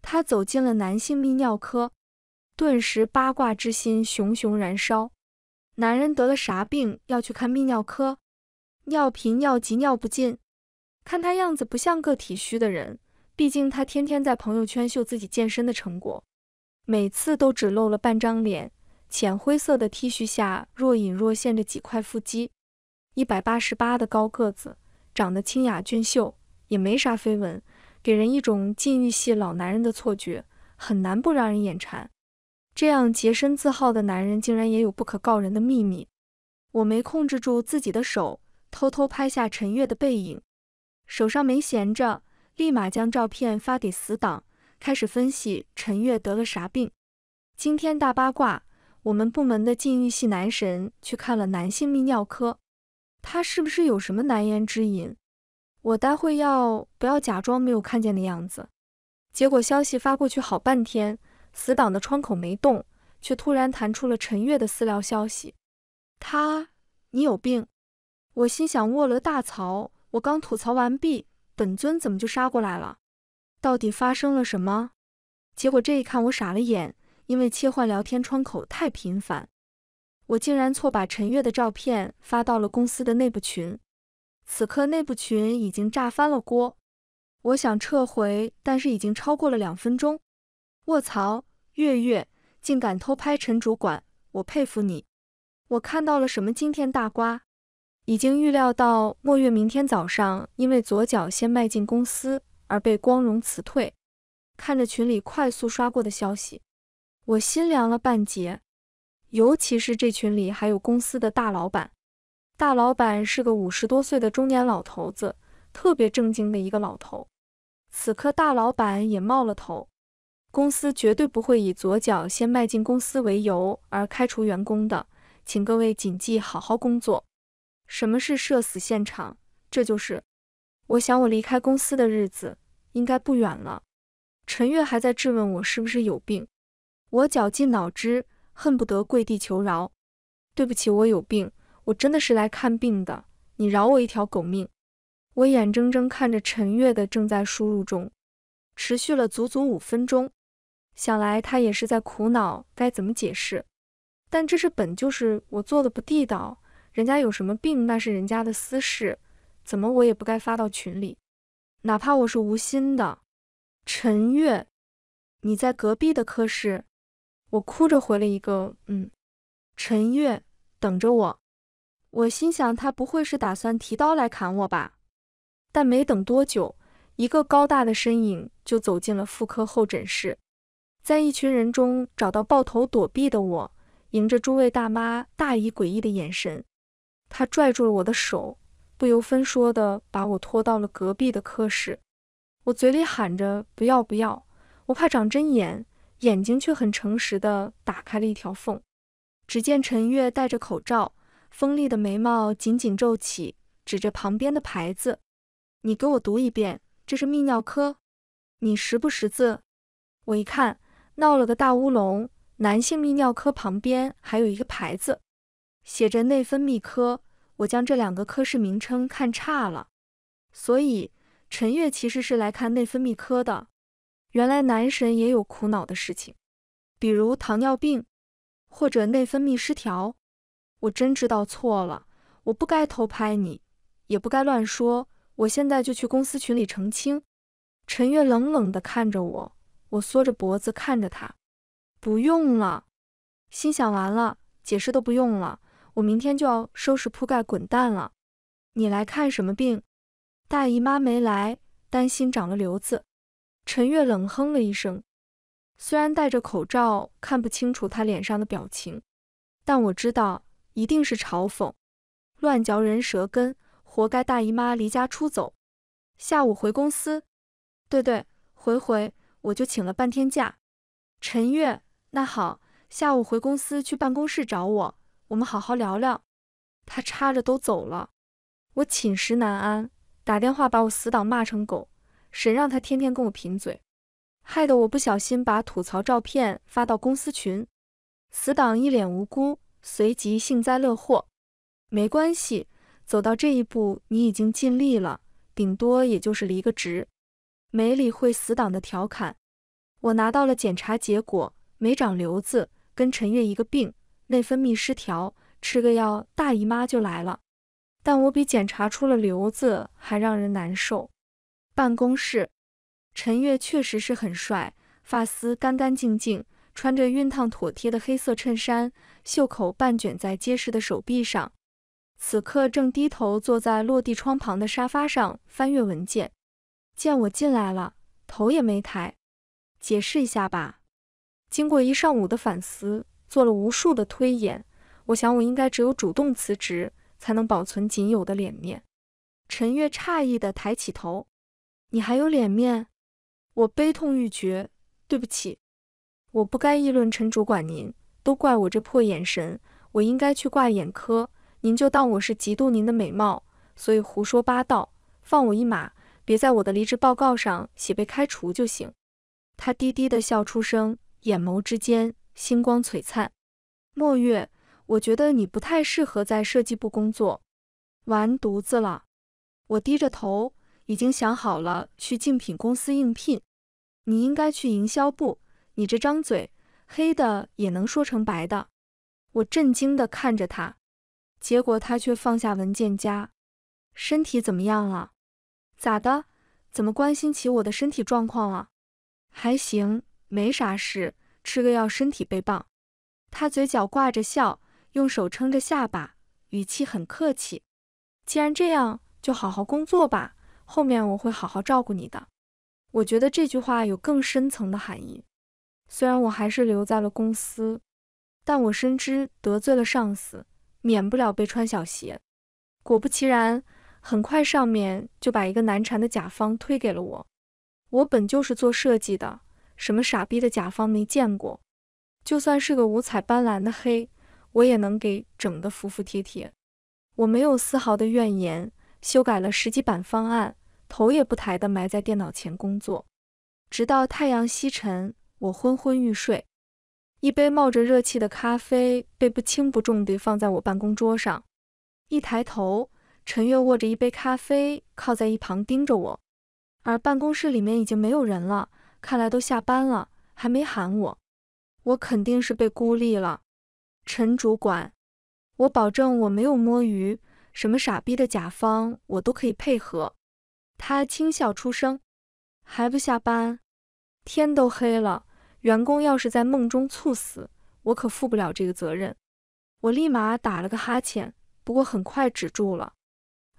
他走进了男性泌尿科，顿时八卦之心熊熊燃烧，男人得了啥病要去看泌尿科？尿频、尿急、尿不尽，看他样子不像个体虚的人，毕竟他天天在朋友圈秀自己健身的成果，每次都只露了半张脸，浅灰色的 T 恤下若隐若现着几块腹肌，一百八十八的高个子，长得清雅俊秀，也没啥绯闻，给人一种禁欲系老男人的错觉，很难不让人眼馋。这样洁身自好的男人竟然也有不可告人的秘密，我没控制住自己的手。偷偷拍下陈月的背影，手上没闲着，立马将照片发给死党，开始分析陈月得了啥病。今天大八卦，我们部门的禁欲系男神去看了男性泌尿科，他是不是有什么难言之隐？我待会要不要假装没有看见的样子？结果消息发过去好半天，死党的窗口没动，却突然弹出了陈月的私聊消息：他，你有病。我心想：卧了大槽！我刚吐槽完毕，本尊怎么就杀过来了？到底发生了什么？结果这一看，我傻了眼，因为切换聊天窗口太频繁，我竟然错把陈月的照片发到了公司的内部群。此刻内部群已经炸翻了锅，我想撤回，但是已经超过了两分钟。卧槽！月月竟敢偷拍陈主管，我佩服你！我看到了什么惊天大瓜？已经预料到莫月明天早上因为左脚先迈进公司而被光荣辞退。看着群里快速刷过的消息，我心凉了半截。尤其是这群里还有公司的大老板，大老板是个五十多岁的中年老头子，特别正经的一个老头。此刻大老板也冒了头，公司绝对不会以左脚先迈进公司为由而开除员工的，请各位谨记好好工作。什么是社死现场？这就是。我想我离开公司的日子应该不远了。陈月还在质问我是不是有病，我绞尽脑汁，恨不得跪地求饶。对不起，我有病，我真的是来看病的，你饶我一条狗命。我眼睁睁看着陈月的正在输入中，持续了足足五分钟。想来他也是在苦恼该怎么解释，但这是本就是我做的不地道。人家有什么病，那是人家的私事，怎么我也不该发到群里，哪怕我是无心的。陈月，你在隔壁的科室，我哭着回了一个嗯。陈月，等着我。我心想他不会是打算提刀来砍我吧？但没等多久，一个高大的身影就走进了妇科候诊室，在一群人中找到抱头躲避的我，迎着诸位大妈、大姨诡异的眼神。他拽住了我的手，不由分说地把我拖到了隔壁的科室。我嘴里喊着“不要不要”，我怕长针眼，眼睛却很诚实地打开了一条缝。只见陈月戴着口罩，锋利的眉毛紧紧皱起，指着旁边的牌子：“你给我读一遍，这是泌尿科。你识不识字？”我一看，闹了个大乌龙，男性泌尿科旁边还有一个牌子。写着内分泌科，我将这两个科室名称看差了，所以陈月其实是来看内分泌科的。原来男神也有苦恼的事情，比如糖尿病或者内分泌失调。我真知道错了，我不该偷拍你，也不该乱说。我现在就去公司群里澄清。陈月冷冷地看着我，我缩着脖子看着他。不用了，心想完了，解释都不用了。我明天就要收拾铺盖滚蛋了，你来看什么病？大姨妈没来，担心长了瘤子。陈月冷哼了一声，虽然戴着口罩看不清楚她脸上的表情，但我知道一定是嘲讽，乱嚼人舌根，活该大姨妈离家出走。下午回公司，对对，回回，我就请了半天假。陈月，那好，下午回公司去办公室找我。我们好好聊聊。他插着都走了，我寝食难安，打电话把我死党骂成狗。谁让他天天跟我贫嘴，害得我不小心把吐槽照片发到公司群。死党一脸无辜，随即幸灾乐祸。没关系，走到这一步你已经尽力了，顶多也就是离个职。没理会死党的调侃，我拿到了检查结果，没长瘤子，跟陈月一个病。内分泌失调，吃个药，大姨妈就来了。但我比检查出了瘤子还让人难受。办公室，陈月确实是很帅，发丝干干净净，穿着熨烫妥帖的黑色衬衫，袖口半卷在结实的手臂上，此刻正低头坐在落地窗旁的沙发上翻阅文件。见我进来了，头也没抬。解释一下吧。经过一上午的反思。做了无数的推演，我想我应该只有主动辞职，才能保存仅有的脸面。陈月诧异地抬起头：“你还有脸面？”我悲痛欲绝，对不起，我不该议论陈主管您，都怪我这破眼神，我应该去挂眼科。您就当我是嫉妒您的美貌，所以胡说八道，放我一马，别在我的离职报告上写被开除就行。他低低地笑出声，眼眸之间。星光璀璨，墨月，我觉得你不太适合在设计部工作。完犊子了！我低着头，已经想好了去竞品公司应聘。你应该去营销部，你这张嘴，黑的也能说成白的。我震惊的看着他，结果他却放下文件夹。身体怎么样了？咋的？怎么关心起我的身体状况了？还行，没啥事。吃个药，身体倍棒。他嘴角挂着笑，用手撑着下巴，语气很客气。既然这样，就好好工作吧。后面我会好好照顾你的。我觉得这句话有更深层的含义。虽然我还是留在了公司，但我深知得罪了上司，免不了被穿小鞋。果不其然，很快上面就把一个难缠的甲方推给了我。我本就是做设计的。什么傻逼的甲方没见过？就算是个五彩斑斓的黑，我也能给整得服服帖帖。我没有丝毫的怨言，修改了十几版方案，头也不抬地埋在电脑前工作，直到太阳西沉，我昏昏欲睡。一杯冒着热气的咖啡被不轻不重地放在我办公桌上，一抬头，陈月握着一杯咖啡靠在一旁盯着我，而办公室里面已经没有人了。看来都下班了，还没喊我，我肯定是被孤立了。陈主管，我保证我没有摸鱼，什么傻逼的甲方我都可以配合。他轻笑出声，还不下班？天都黑了，员工要是在梦中猝死，我可负不了这个责任。我立马打了个哈欠，不过很快止住了。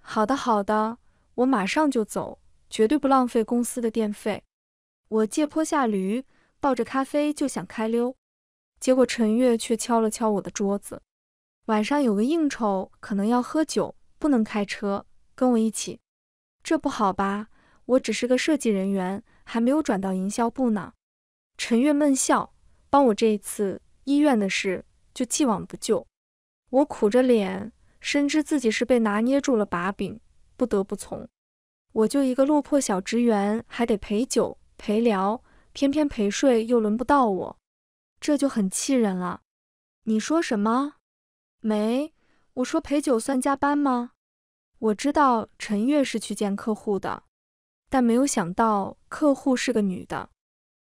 好的好的，我马上就走，绝对不浪费公司的电费。我借坡下驴，抱着咖啡就想开溜，结果陈月却敲了敲我的桌子。晚上有个应酬，可能要喝酒，不能开车，跟我一起。这不好吧？我只是个设计人员，还没有转到营销部呢。陈月闷笑，帮我这一次，医院的事就既往不咎。我苦着脸，深知自己是被拿捏住了把柄，不得不从。我就一个落魄小职员，还得陪酒。陪聊，偏偏陪睡又轮不到我，这就很气人了。你说什么？没，我说陪酒算加班吗？我知道陈月是去见客户的，但没有想到客户是个女的，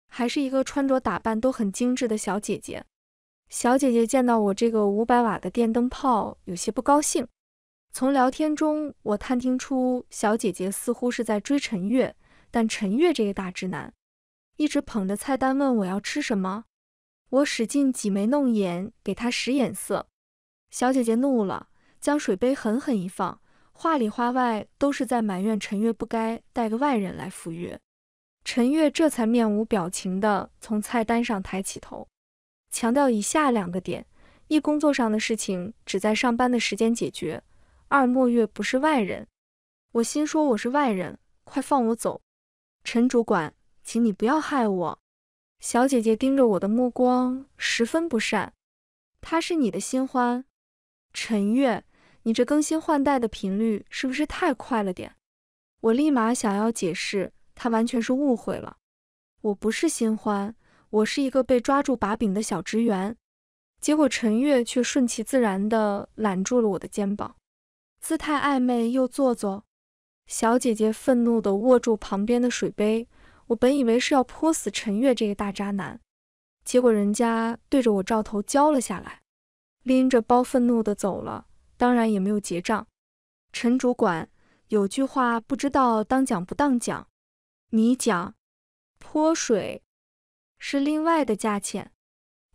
还是一个穿着打扮都很精致的小姐姐。小姐姐见到我这个五百瓦的电灯泡有些不高兴。从聊天中，我探听出小姐姐似乎是在追陈月。但陈月这个大直男，一直捧着菜单问我要吃什么，我使劲挤眉弄眼给他使眼色。小姐姐怒了，将水杯狠狠一放，话里话外都是在埋怨陈月不该带个外人来赴约。陈月这才面无表情的从菜单上抬起头，强调以下两个点：一工作上的事情只在上班的时间解决；二莫月不是外人。我心说我是外人，快放我走。陈主管，请你不要害我。小姐姐盯着我的目光十分不善。她是你的新欢？陈月，你这更新换代的频率是不是太快了点？我立马想要解释，她完全是误会了。我不是新欢，我是一个被抓住把柄的小职员。结果陈月却顺其自然地揽住了我的肩膀，姿态暧昧又做作。小姐姐愤怒地握住旁边的水杯，我本以为是要泼死陈月这个大渣男，结果人家对着我照头浇了下来，拎着包愤怒地走了，当然也没有结账。陈主管有句话不知道当讲不当讲，你讲，泼水是另外的价钱。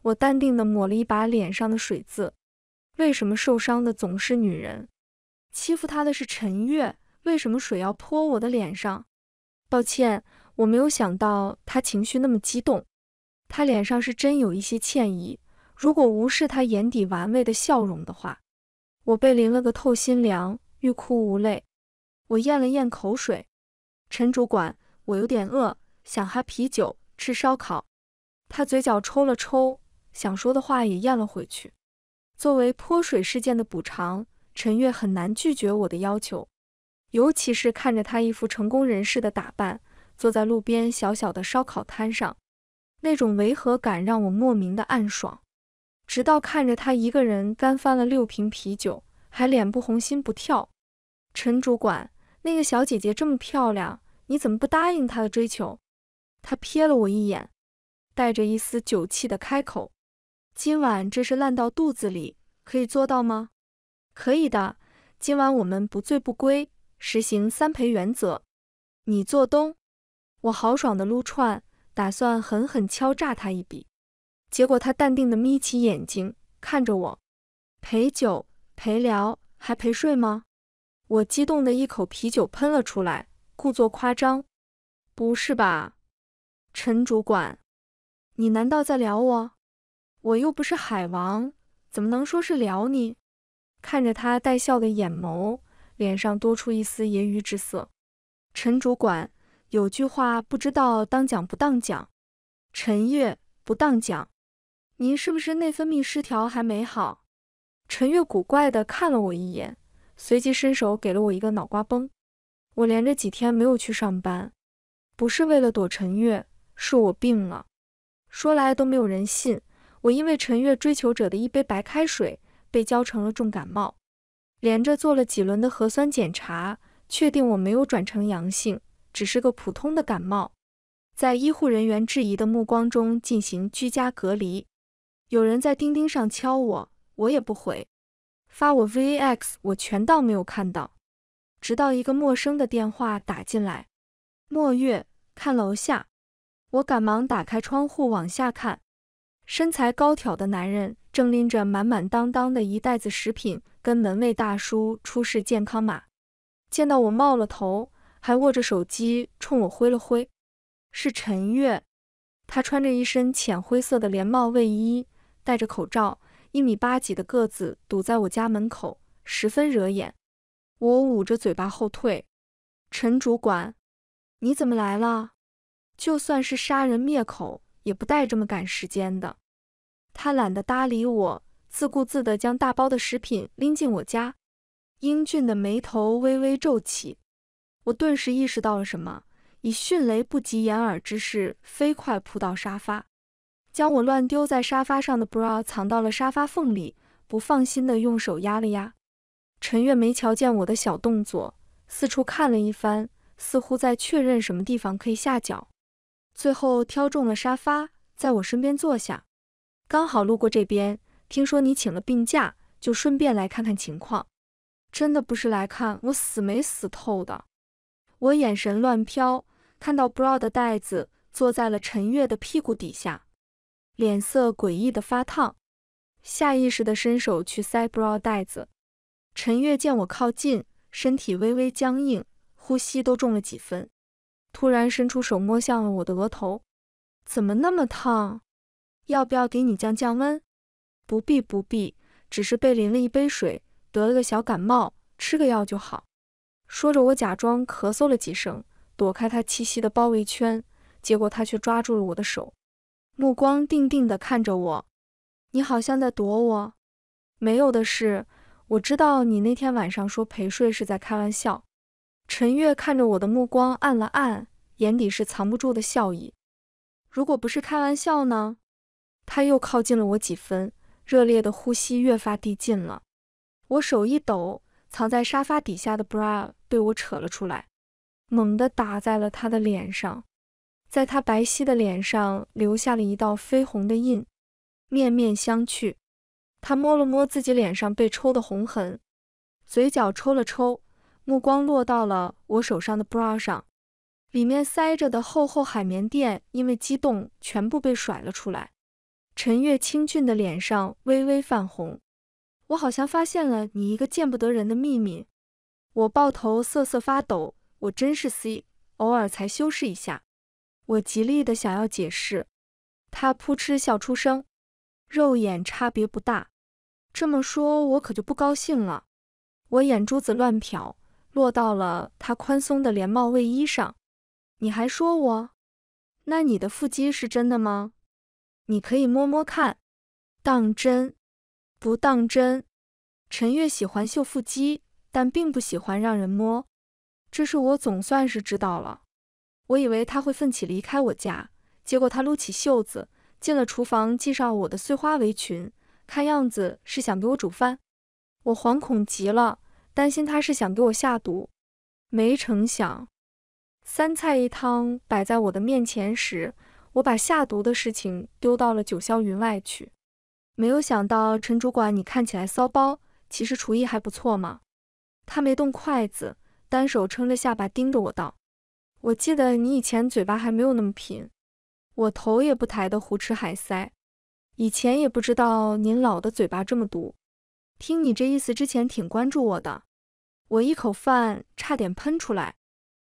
我淡定地抹了一把脸上的水渍，为什么受伤的总是女人？欺负她的是陈月。为什么水要泼我的脸上？抱歉，我没有想到他情绪那么激动。他脸上是真有一些歉意。如果无视他眼底玩味的笑容的话，我被淋了个透心凉，欲哭无泪。我咽了咽口水。陈主管，我有点饿，想喝啤酒，吃烧烤。他嘴角抽了抽，想说的话也咽了回去。作为泼水事件的补偿，陈月很难拒绝我的要求。尤其是看着他一副成功人士的打扮，坐在路边小小的烧烤摊上，那种违和感让我莫名的暗爽。直到看着他一个人干翻了六瓶啤酒，还脸不红心不跳。陈主管，那个小姐姐这么漂亮，你怎么不答应她的追求？他瞥了我一眼，带着一丝酒气的开口：“今晚这是烂到肚子里，可以做到吗？可以的，今晚我们不醉不归。”实行三陪原则，你做东，我豪爽的撸串，打算狠狠敲诈他一笔。结果他淡定的眯起眼睛看着我，陪酒、陪聊，还陪睡吗？我激动的一口啤酒喷了出来，故作夸张：“不是吧，陈主管，你难道在撩我？我又不是海王，怎么能说是撩你？”看着他带笑的眼眸。脸上多出一丝揶揄之色。陈主管有句话不知道当讲不当讲。陈月不当讲。您是不是内分泌失调还没好？陈月古怪的看了我一眼，随即伸手给了我一个脑瓜崩。我连着几天没有去上班，不是为了躲陈月，是我病了。说来都没有人信，我因为陈月追求者的一杯白开水，被浇成了重感冒。连着做了几轮的核酸检查，确定我没有转成阳性，只是个普通的感冒。在医护人员质疑的目光中进行居家隔离。有人在钉钉上敲我，我也不回。发我 V A X，我全当没有看到。直到一个陌生的电话打进来，墨月，看楼下。我赶忙打开窗户往下看。身材高挑的男人正拎着满满当当的一袋子食品，跟门卫大叔出示健康码。见到我冒了头，还握着手机冲我挥了挥，是陈月，他穿着一身浅灰色的连帽卫衣，戴着口罩，一米八几的个子堵在我家门口，十分惹眼。我捂着嘴巴后退。陈主管，你怎么来了？就算是杀人灭口，也不带这么赶时间的。他懒得搭理我，自顾自地将大包的食品拎进我家。英俊的眉头微微皱起，我顿时意识到了什么，以迅雷不及掩耳之势飞快扑到沙发，将我乱丢在沙发上的 bra 藏到了沙发缝里，不放心地用手压了压。陈月没瞧见我的小动作，四处看了一番，似乎在确认什么地方可以下脚，最后挑中了沙发，在我身边坐下。刚好路过这边，听说你请了病假，就顺便来看看情况。真的不是来看我死没死透的。我眼神乱飘，看到 bra 的袋子坐在了陈月的屁股底下，脸色诡异的发烫，下意识的伸手去塞 bra 袋子。陈月见我靠近，身体微微僵硬，呼吸都重了几分，突然伸出手摸向了我的额头，怎么那么烫？要不要给你降降温？不必不必，只是被淋了一杯水，得了个小感冒，吃个药就好。说着，我假装咳嗽了几声，躲开他气息的包围圈。结果他却抓住了我的手，目光定定地看着我。你好像在躲我？没有的事，我知道你那天晚上说陪睡是在开玩笑。陈月看着我的目光暗了暗，眼底是藏不住的笑意。如果不是开玩笑呢？他又靠近了我几分，热烈的呼吸越发递进了。我手一抖，藏在沙发底下的 bra 被我扯了出来，猛地打在了他的脸上，在他白皙的脸上留下了一道绯红的印。面面相觑，他摸了摸自己脸上被抽的红痕，嘴角抽了抽，目光落到了我手上的 bra 上，里面塞着的厚厚海绵垫因为激动全部被甩了出来。陈月清俊的脸上微微泛红，我好像发现了你一个见不得人的秘密。我抱头瑟瑟发抖，我真是 C，偶尔才修饰一下。我极力的想要解释，他扑哧笑出声，肉眼差别不大。这么说，我可就不高兴了。我眼珠子乱瞟，落到了他宽松的连帽卫衣上。你还说我？那你的腹肌是真的吗？你可以摸摸看，当真，不当真？陈月喜欢秀腹肌，但并不喜欢让人摸。这是我总算是知道了。我以为他会奋起离开我家，结果他撸起袖子进了厨房，系上我的碎花围裙，看样子是想给我煮饭。我惶恐极了，担心他是想给我下毒。没成想，三菜一汤摆在我的面前时。我把下毒的事情丢到了九霄云外去，没有想到陈主管，你看起来骚包，其实厨艺还不错嘛。他没动筷子，单手撑着下巴盯着我道：“我记得你以前嘴巴还没有那么贫。”我头也不抬的胡吃海塞，以前也不知道您老的嘴巴这么毒，听你这意思，之前挺关注我的。我一口饭差点喷出来，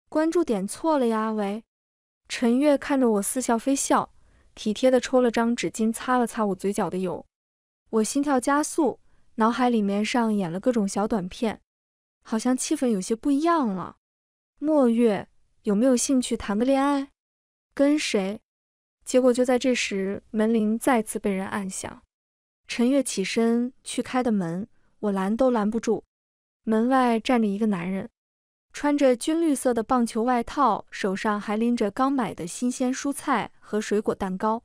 关注点错了呀，喂。陈月看着我，似笑非笑，体贴地抽了张纸巾，擦了擦我嘴角的油。我心跳加速，脑海里面上演了各种小短片，好像气氛有些不一样了。莫月，有没有兴趣谈个恋爱？跟谁？结果就在这时，门铃再次被人按响。陈月起身去开的门，我拦都拦不住。门外站着一个男人。穿着军绿色的棒球外套，手上还拎着刚买的新鲜蔬菜和水果蛋糕。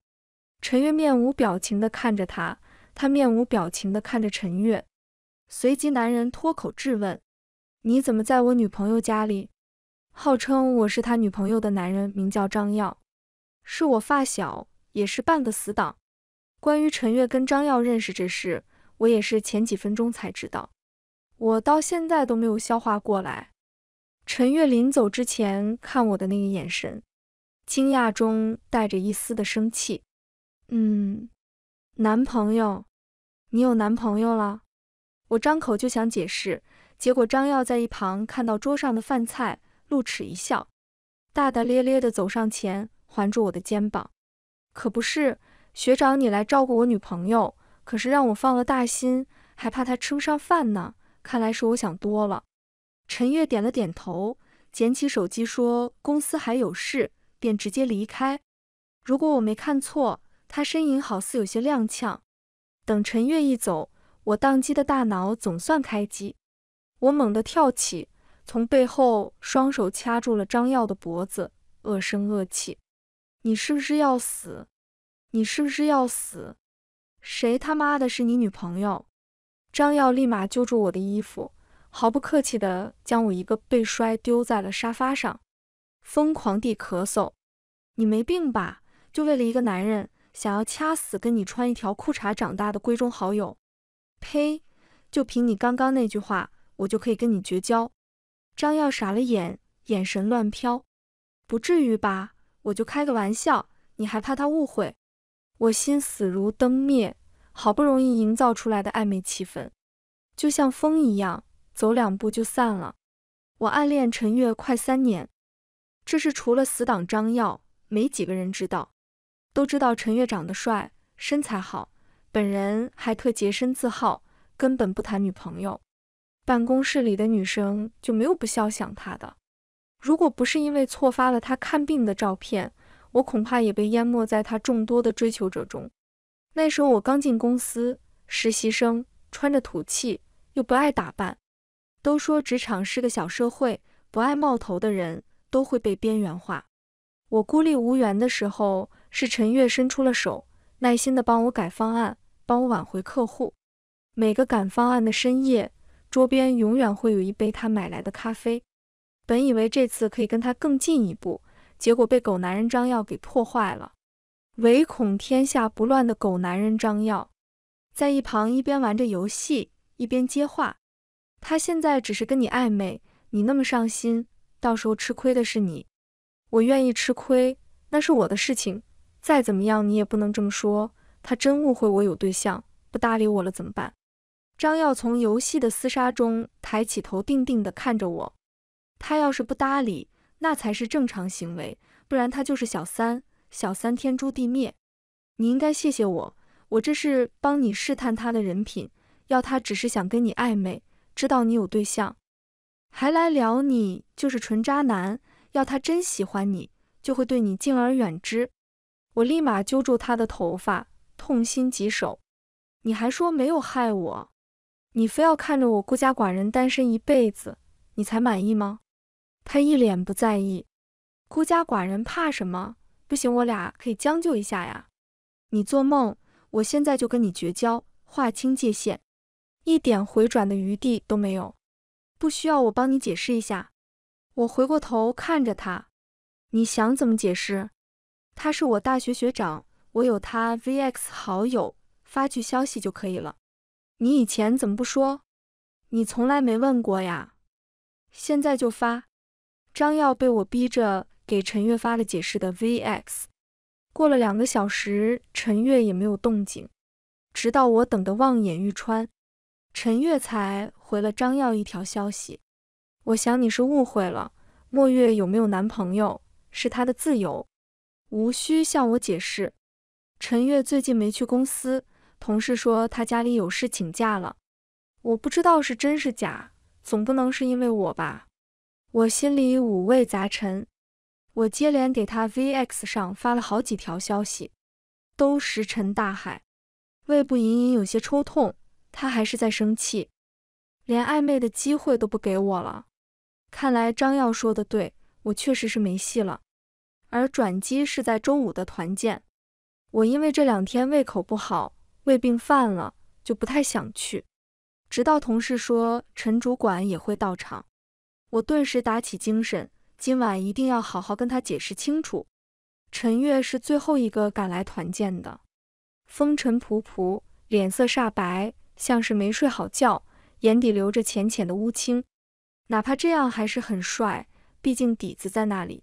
陈月面无表情地看着他，他面无表情地看着陈月。随即，男人脱口质问：“你怎么在我女朋友家里？”号称我是他女朋友的男人名叫张耀，是我发小，也是半个死党。关于陈月跟张耀认识这事，我也是前几分钟才知道，我到现在都没有消化过来。陈月临走之前看我的那个眼神，惊讶中带着一丝的生气。嗯，男朋友，你有男朋友了？我张口就想解释，结果张耀在一旁看到桌上的饭菜，露齿一笑，大大咧咧的走上前，环住我的肩膀。可不是，学长你来照顾我女朋友，可是让我放了大心，还怕她吃不上饭呢。看来是我想多了。陈月点了点头，捡起手机说：“公司还有事，便直接离开。”如果我没看错，他身影好似有些踉跄。等陈月一走，我宕机的大脑总算开机。我猛地跳起，从背后双手掐住了张耀的脖子，恶声恶气：“你是不是要死？你是不是要死？谁他妈的是你女朋友？”张耀立马揪住我的衣服。毫不客气地将我一个背摔丢在了沙发上，疯狂地咳嗽。你没病吧？就为了一个男人，想要掐死跟你穿一条裤衩长大的闺中好友？呸！就凭你刚刚那句话，我就可以跟你绝交。张耀傻了眼，眼神乱飘。不至于吧？我就开个玩笑，你还怕他误会？我心死如灯灭，好不容易营造出来的暧昧气氛，就像风一样。走两步就散了。我暗恋陈月快三年，这是除了死党张耀，没几个人知道。都知道陈月长得帅，身材好，本人还特洁身自好，根本不谈女朋友。办公室里的女生就没有不肖想他的。如果不是因为错发了他看病的照片，我恐怕也被淹没在他众多的追求者中。那时候我刚进公司，实习生，穿着土气，又不爱打扮。都说职场是个小社会，不爱冒头的人都会被边缘化。我孤立无援的时候，是陈月伸出了手，耐心地帮我改方案，帮我挽回客户。每个赶方案的深夜，桌边永远会有一杯他买来的咖啡。本以为这次可以跟他更进一步，结果被狗男人张耀给破坏了。唯恐天下不乱的狗男人张耀，在一旁一边玩着游戏，一边接话。他现在只是跟你暧昧，你那么上心，到时候吃亏的是你。我愿意吃亏，那是我的事情。再怎么样，你也不能这么说。他真误会我有对象，不搭理我了怎么办？张耀从游戏的厮杀中抬起头，定定地看着我。他要是不搭理，那才是正常行为，不然他就是小三。小三天诛地灭。你应该谢谢我，我这是帮你试探他的人品。要他只是想跟你暧昧。知道你有对象，还来撩你，就是纯渣男。要他真喜欢你，就会对你敬而远之。我立马揪住他的头发，痛心疾首。你还说没有害我？你非要看着我孤家寡人单身一辈子，你才满意吗？他一脸不在意，孤家寡人怕什么？不行，我俩可以将就一下呀。你做梦！我现在就跟你绝交，划清界限。一点回转的余地都没有，不需要我帮你解释一下。我回过头看着他，你想怎么解释？他是我大学学长，我有他 V X 好友，发句消息就可以了。你以前怎么不说？你从来没问过呀。现在就发。张耀被我逼着给陈月发了解释的 V X。过了两个小时，陈月也没有动静，直到我等得望眼欲穿。陈月才回了张耀一条消息：“我想你是误会了。墨月有没有男朋友是她的自由，无需向我解释。”陈月最近没去公司，同事说她家里有事请假了。我不知道是真是假，总不能是因为我吧？我心里五味杂陈。我接连给他 V X 上发了好几条消息，都石沉大海，胃部隐隐有些抽痛。他还是在生气，连暧昧的机会都不给我了。看来张耀说的对，我确实是没戏了。而转机是在周五的团建，我因为这两天胃口不好，胃病犯了，就不太想去。直到同事说陈主管也会到场，我顿时打起精神，今晚一定要好好跟他解释清楚。陈月是最后一个赶来团建的，风尘仆仆，脸色煞白。像是没睡好觉，眼底留着浅浅的乌青，哪怕这样还是很帅，毕竟底子在那里。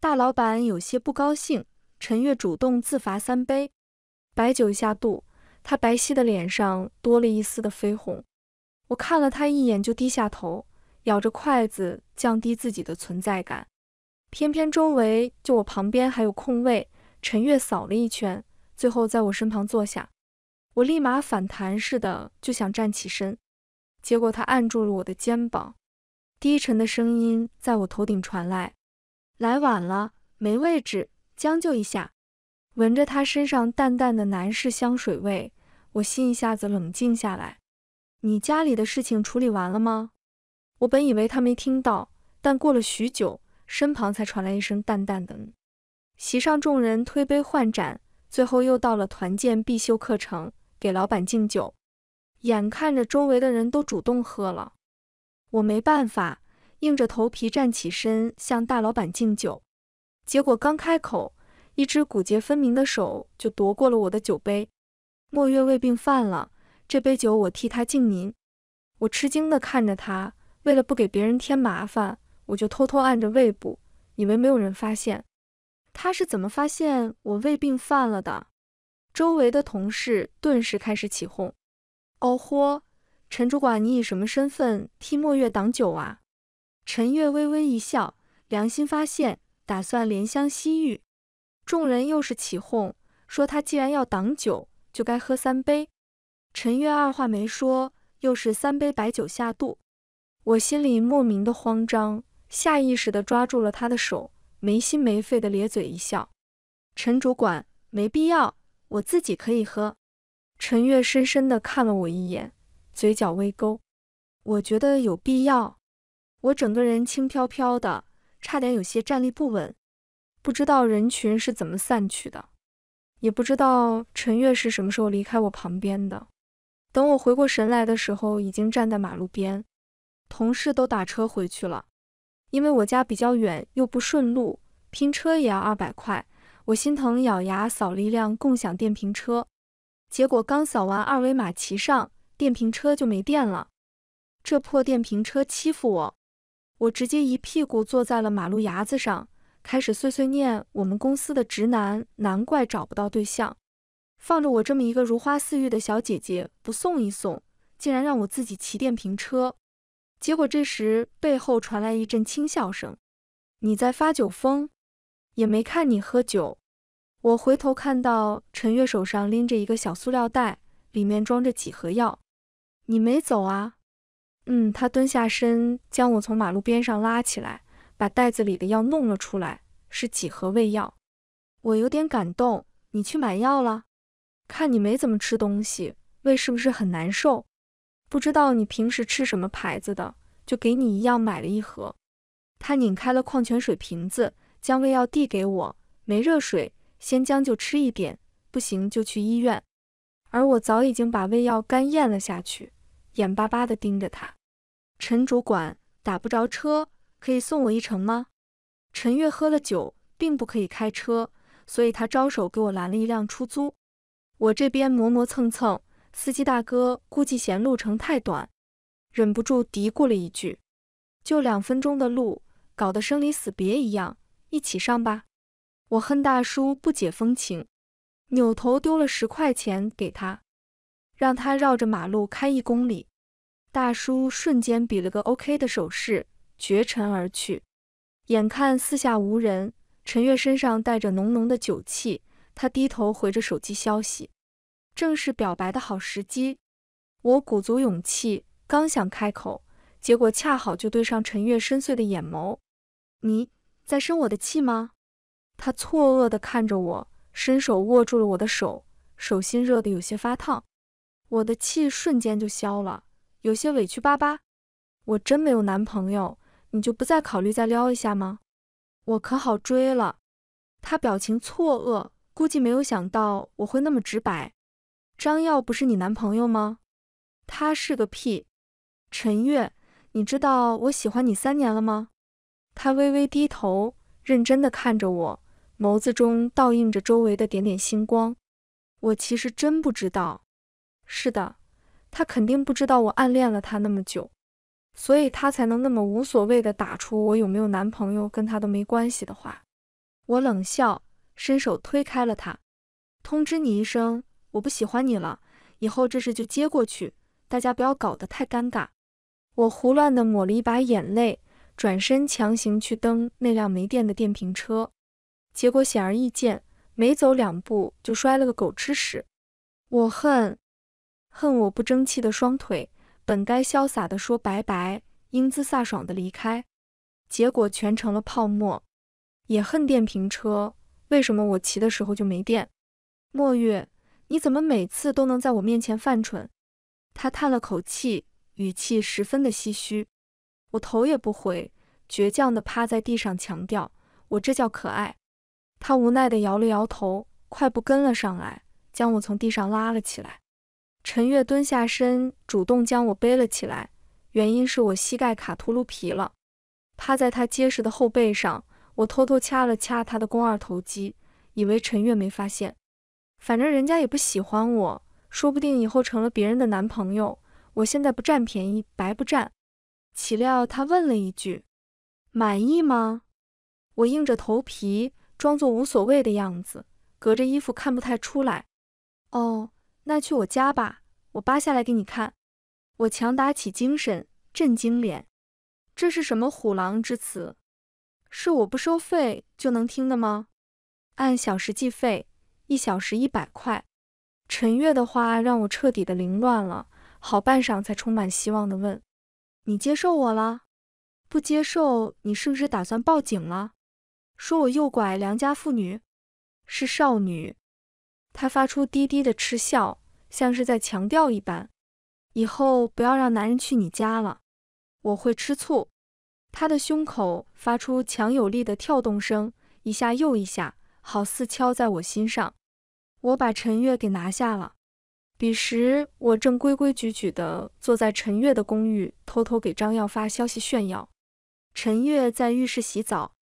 大老板有些不高兴，陈月主动自罚三杯，白酒下肚，他白皙的脸上多了一丝的绯红。我看了他一眼，就低下头，咬着筷子，降低自己的存在感。偏偏周围就我旁边还有空位，陈月扫了一圈，最后在我身旁坐下。我立马反弹似的就想站起身，结果他按住了我的肩膀，低沉的声音在我头顶传来：“来晚了，没位置，将就一下。”闻着他身上淡淡的男士香水味，我心一下子冷静下来。你家里的事情处理完了吗？我本以为他没听到，但过了许久，身旁才传来一声淡淡的。席上众人推杯换盏，最后又到了团建必修课程。给老板敬酒，眼看着周围的人都主动喝了，我没办法，硬着头皮站起身向大老板敬酒。结果刚开口，一只骨节分明的手就夺过了我的酒杯。莫月胃病犯了，这杯酒我替他敬您。我吃惊地看着他，为了不给别人添麻烦，我就偷偷按着胃部，以为没有人发现。他是怎么发现我胃病犯了的？周围的同事顿时开始起哄：“哦豁，陈主管，你以什么身份替莫月挡酒啊？”陈月微微一笑，良心发现，打算怜香惜玉。众人又是起哄，说他既然要挡酒，就该喝三杯。陈月二话没说，又是三杯白酒下肚。我心里莫名的慌张，下意识的抓住了他的手，没心没肺的咧嘴一笑：“陈主管，没必要。”我自己可以喝。陈月深深地看了我一眼，嘴角微勾。我觉得有必要。我整个人轻飘飘的，差点有些站立不稳。不知道人群是怎么散去的，也不知道陈月是什么时候离开我旁边的。等我回过神来的时候，已经站在马路边。同事都打车回去了，因为我家比较远，又不顺路，拼车也要二百块。我心疼，咬牙扫了一辆共享电瓶车，结果刚扫完二维码，骑上电瓶车就没电了。这破电瓶车欺负我！我直接一屁股坐在了马路牙子上，开始碎碎念：“我们公司的直男，难怪找不到对象。放着我这么一个如花似玉的小姐姐不送一送，竟然让我自己骑电瓶车。”结果这时背后传来一阵轻笑声：“你在发酒疯？也没看你喝酒。”我回头看到陈月手上拎着一个小塑料袋，里面装着几盒药。你没走啊？嗯，他蹲下身将我从马路边上拉起来，把袋子里的药弄了出来，是几盒胃药。我有点感动。你去买药了？看你没怎么吃东西，胃是不是很难受？不知道你平时吃什么牌子的，就给你一样买了一盒。他拧开了矿泉水瓶子，将胃药递给我，没热水。先将就吃一点，不行就去医院。而我早已经把胃药干咽了下去，眼巴巴地盯着他。陈主管打不着车，可以送我一程吗？陈月喝了酒，并不可以开车，所以他招手给我拦了一辆出租。我这边磨磨蹭蹭，司机大哥估计嫌路程太短，忍不住嘀咕了一句：“就两分钟的路，搞得生离死别一样，一起上吧。”我恨大叔不解风情，扭头丢了十块钱给他，让他绕着马路开一公里。大叔瞬间比了个 OK 的手势，绝尘而去。眼看四下无人，陈月身上带着浓浓的酒气，他低头回着手机消息，正是表白的好时机。我鼓足勇气，刚想开口，结果恰好就对上陈月深邃的眼眸。你在生我的气吗？他错愕地看着我，伸手握住了我的手，手心热得有些发烫。我的气瞬间就消了，有些委屈巴巴。我真没有男朋友，你就不再考虑再撩一下吗？我可好追了。他表情错愕，估计没有想到我会那么直白。张耀不是你男朋友吗？他是个屁。陈月，你知道我喜欢你三年了吗？他微微低头，认真地看着我。眸子中倒映着周围的点点星光，我其实真不知道。是的，他肯定不知道我暗恋了他那么久，所以他才能那么无所谓的打出我有没有男朋友跟他都没关系的话。我冷笑，伸手推开了他，通知你一声，我不喜欢你了，以后这事就接过去，大家不要搞得太尴尬。我胡乱地抹了一把眼泪，转身强行去蹬那辆没电的电瓶车。结果显而易见，没走两步就摔了个狗吃屎。我恨，恨我不争气的双腿，本该潇洒的说拜拜，英姿飒爽的离开，结果全成了泡沫。也恨电瓶车，为什么我骑的时候就没电？墨月，你怎么每次都能在我面前犯蠢？他叹了口气，语气十分的唏嘘。我头也不回，倔强的趴在地上，强调我这叫可爱。他无奈地摇了摇头，快步跟了上来，将我从地上拉了起来。陈月蹲下身，主动将我背了起来，原因是我膝盖卡秃噜皮了。趴在他结实的后背上，我偷偷掐了掐他的肱二头肌，以为陈月没发现。反正人家也不喜欢我，说不定以后成了别人的男朋友，我现在不占便宜白不占。岂料他问了一句：“满意吗？”我硬着头皮。装作无所谓的样子，隔着衣服看不太出来。哦，那去我家吧，我扒下来给你看。我强打起精神，震惊脸，这是什么虎狼之词？是我不收费就能听的吗？按小时计费，一小时一百块。陈月的话让我彻底的凌乱了，好半晌才充满希望的问：“你接受我了？不接受，你是不是打算报警了？”说我诱拐良家妇女，是少女。她发出低低的嗤笑，像是在强调一般。以后不要让男人去你家了，我会吃醋。他的胸口发出强有力的跳动声，一下又一下，好似敲在我心上。我把陈月给拿下了。彼时，我正规规矩矩地坐在陈月的公寓，偷偷给张耀发消息炫耀。陈月在浴室洗澡。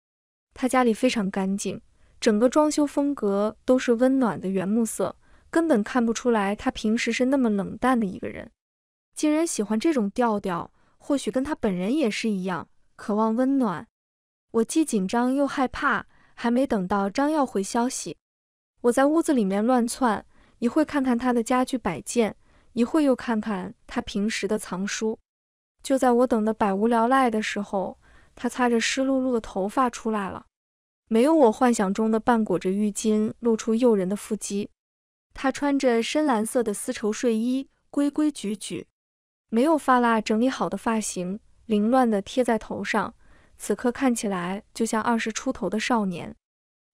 他家里非常干净，整个装修风格都是温暖的原木色，根本看不出来他平时是那么冷淡的一个人，竟然喜欢这种调调，或许跟他本人也是一样，渴望温暖。我既紧张又害怕，还没等到张耀回消息，我在屋子里面乱窜，一会看看他的家具摆件，一会又看看他平时的藏书。就在我等的百无聊赖的时候。他擦着湿漉漉的头发出来了，没有我幻想中的半裹着浴巾露出诱人的腹肌，他穿着深蓝色的丝绸睡衣，规规矩矩，没有发蜡整理好的发型，凌乱的贴在头上，此刻看起来就像二十出头的少年。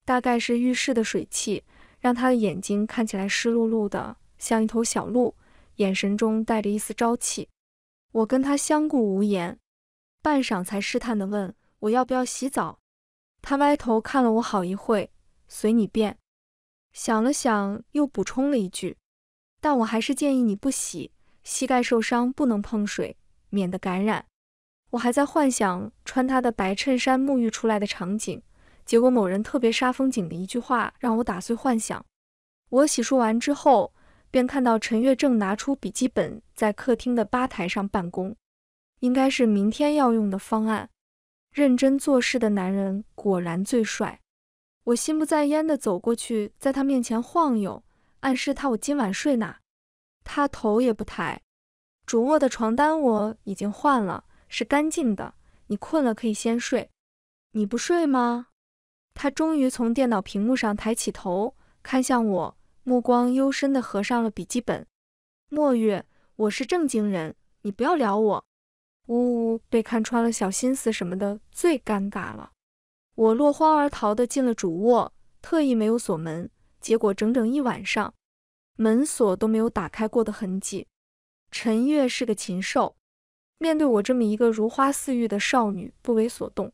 大概是浴室的水汽让他的眼睛看起来湿漉漉的，像一头小鹿，眼神中带着一丝朝气。我跟他相顾无言。半晌才试探地问：“我要不要洗澡？”他歪头看了我好一会随你便。想了想，又补充了一句：“但我还是建议你不洗，膝盖受伤不能碰水，免得感染。”我还在幻想穿他的白衬衫沐浴出来的场景，结果某人特别煞风景的一句话让我打碎幻想。我洗漱完之后，便看到陈月正拿出笔记本在客厅的吧台上办公。应该是明天要用的方案。认真做事的男人果然最帅。我心不在焉地走过去，在他面前晃悠，暗示他我今晚睡哪。他头也不抬。主卧的床单我已经换了，是干净的。你困了可以先睡。你不睡吗？他终于从电脑屏幕上抬起头，看向我，目光幽深地合上了笔记本。墨月，我是正经人，你不要撩我。呜呜，被看穿了小心思什么的最尴尬了。我落荒而逃的进了主卧，特意没有锁门，结果整整一晚上，门锁都没有打开过的痕迹。陈月是个禽兽，面对我这么一个如花似玉的少女不为所动。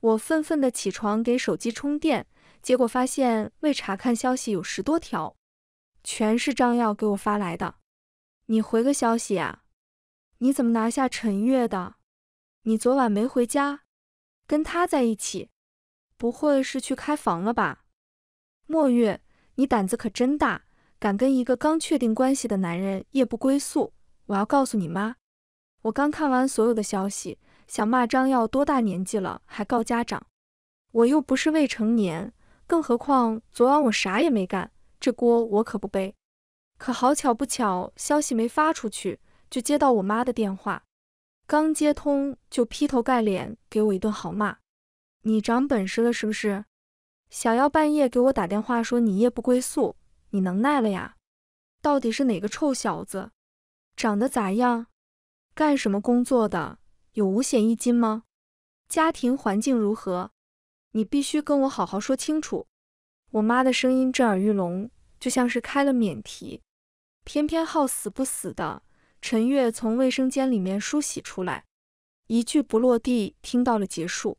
我愤愤的起床给手机充电，结果发现未查看消息有十多条，全是张耀给我发来的。你回个消息啊！你怎么拿下陈月的？你昨晚没回家，跟他在一起，不会是去开房了吧？墨月，你胆子可真大，敢跟一个刚确定关系的男人夜不归宿！我要告诉你妈，我刚看完所有的消息，想骂张耀多大年纪了还告家长，我又不是未成年，更何况昨晚我啥也没干，这锅我可不背。可好巧不巧，消息没发出去。就接到我妈的电话，刚接通就劈头盖脸给我一顿好骂。你长本事了是不是？想要半夜给我打电话说你夜不归宿，你能耐了呀？到底是哪个臭小子？长得咋样？干什么工作的？有五险一金吗？家庭环境如何？你必须跟我好好说清楚。我妈的声音震耳欲聋，就像是开了免提，偏偏好死不死的。陈月从卫生间里面梳洗出来，一句不落地听到了结束。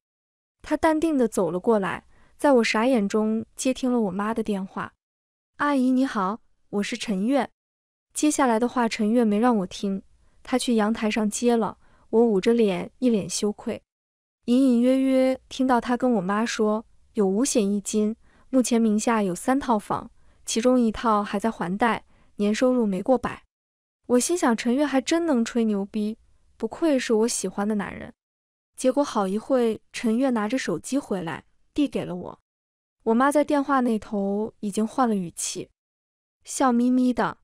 他淡定地走了过来，在我傻眼中接听了我妈的电话。阿姨你好，我是陈月。接下来的话陈月没让我听，他去阳台上接了。我捂着脸，一脸羞愧，隐隐约约听到他跟我妈说有五险一金，目前名下有三套房，其中一套还在还贷，年收入没过百。我心想，陈月还真能吹牛逼，不愧是我喜欢的男人。结果好一会，陈月拿着手机回来，递给了我。我妈在电话那头已经换了语气，笑眯眯的：“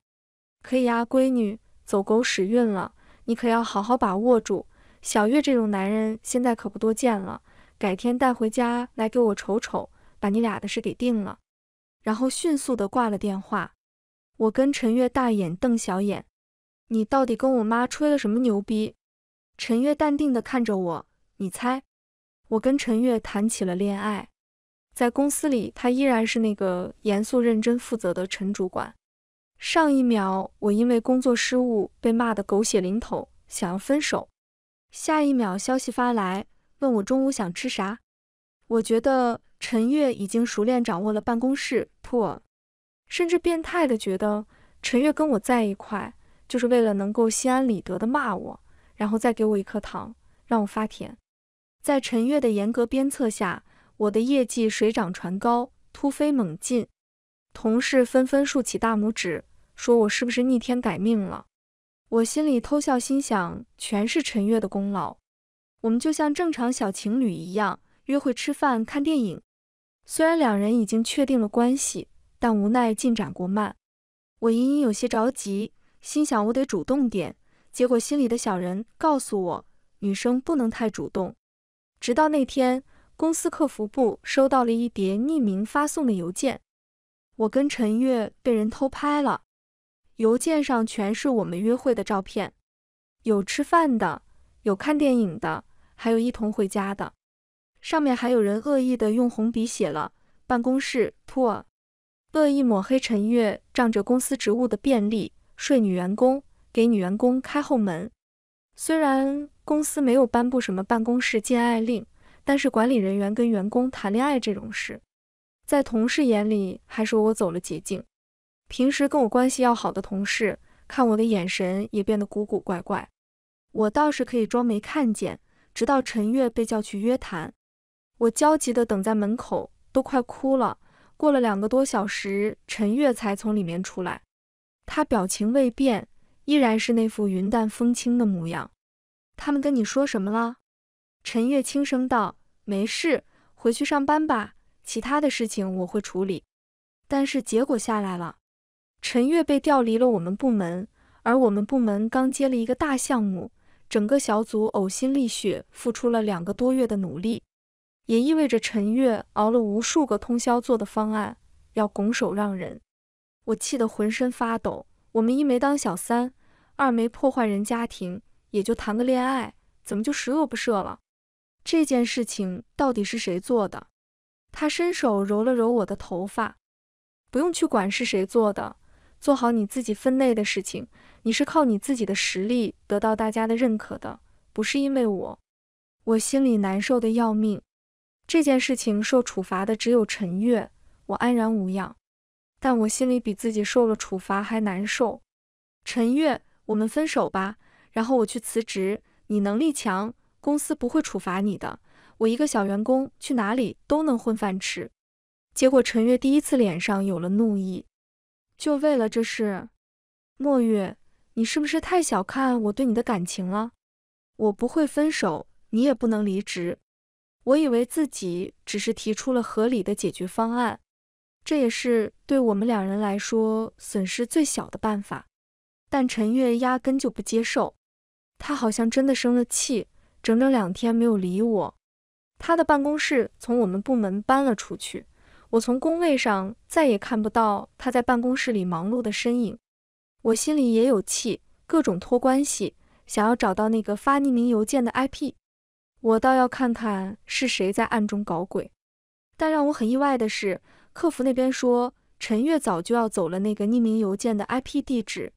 可以呀，闺女，走狗屎运了，你可要好好把握住。小月这种男人现在可不多见了，改天带回家来给我瞅瞅，把你俩的事给定了。”然后迅速的挂了电话。我跟陈月大眼瞪小眼。你到底跟我妈吹了什么牛逼？陈月淡定地看着我，你猜？我跟陈月谈起了恋爱，在公司里，他依然是那个严肃认真负责的陈主管。上一秒，我因为工作失误被骂得狗血淋头，想要分手；下一秒，消息发来，问我中午想吃啥。我觉得陈月已经熟练掌握了办公室破，甚至变态的觉得陈月跟我在一块。就是为了能够心安理得地骂我，然后再给我一颗糖，让我发甜。在陈月的严格鞭策下，我的业绩水涨船高，突飞猛进，同事纷纷竖起大拇指，说我是不是逆天改命了？我心里偷笑，心想全是陈月的功劳。我们就像正常小情侣一样，约会、吃饭、看电影。虽然两人已经确定了关系，但无奈进展过慢，我隐隐有些着急。心想我得主动点，结果心里的小人告诉我，女生不能太主动。直到那天，公司客服部收到了一叠匿名发送的邮件，我跟陈月被人偷拍了。邮件上全是我们约会的照片，有吃饭的，有看电影的，还有一同回家的。上面还有人恶意的用红笔写了“办公室 poor”，恶意抹黑陈月，仗着公司职务的便利。睡女员工，给女员工开后门。虽然公司没有颁布什么办公室禁爱令，但是管理人员跟员工谈恋爱这种事，在同事眼里，还是我走了捷径。平时跟我关系要好的同事，看我的眼神也变得古古怪怪。我倒是可以装没看见。直到陈月被叫去约谈，我焦急地等在门口，都快哭了。过了两个多小时，陈月才从里面出来。他表情未变，依然是那副云淡风轻的模样。他们跟你说什么了？陈月轻声道：“没事，回去上班吧。其他的事情我会处理。但是结果下来了，陈月被调离了我们部门，而我们部门刚接了一个大项目，整个小组呕心沥血，付出了两个多月的努力，也意味着陈月熬了无数个通宵做的方案要拱手让人。”我气得浑身发抖。我们一没当小三，二没破坏人家庭，也就谈个恋爱，怎么就十恶不赦了？这件事情到底是谁做的？他伸手揉了揉我的头发，不用去管是谁做的，做好你自己分内的事情。你是靠你自己的实力得到大家的认可的，不是因为我。我心里难受的要命。这件事情受处罚的只有陈月，我安然无恙。但我心里比自己受了处罚还难受。陈月，我们分手吧，然后我去辞职。你能力强，公司不会处罚你的。我一个小员工，去哪里都能混饭吃。结果陈月第一次脸上有了怒意，就为了这事。墨月，你是不是太小看我对你的感情了？我不会分手，你也不能离职。我以为自己只是提出了合理的解决方案。这也是对我们两人来说损失最小的办法，但陈月压根就不接受，他好像真的生了气，整整两天没有理我。他的办公室从我们部门搬了出去，我从工位上再也看不到他在办公室里忙碌的身影。我心里也有气，各种托关系，想要找到那个发匿名邮件的 IP，我倒要看看是谁在暗中搞鬼。但让我很意外的是。客服那边说陈月早就要走了，那个匿名邮件的 IP 地址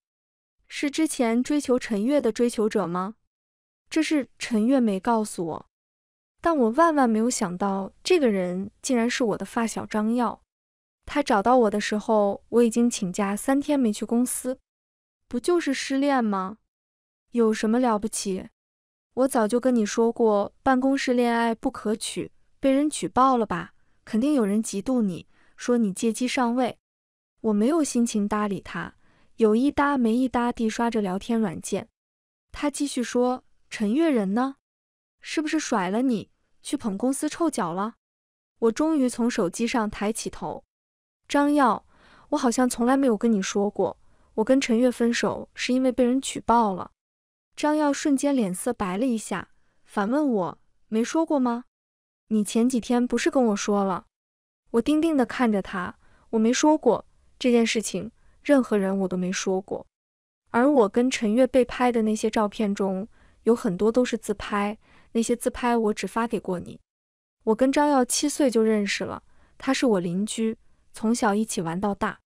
是之前追求陈月的追求者吗？这是陈月没告诉我，但我万万没有想到，这个人竟然是我的发小张耀。他找到我的时候，我已经请假三天没去公司。不就是失恋吗？有什么了不起？我早就跟你说过，办公室恋爱不可取，被人举报了吧？肯定有人嫉妒你。说你借机上位，我没有心情搭理他，有一搭没一搭地刷着聊天软件。他继续说：“陈月人呢？是不是甩了你，去捧公司臭脚了？”我终于从手机上抬起头。张耀，我好像从来没有跟你说过，我跟陈月分手是因为被人举报了。张耀瞬间脸色白了一下，反问我：“没说过吗？你前几天不是跟我说了？”我定定地看着他，我没说过这件事情，任何人我都没说过。而我跟陈月被拍的那些照片中，有很多都是自拍，那些自拍我只发给过你。我跟张耀七岁就认识了，他是我邻居，从小一起玩到大。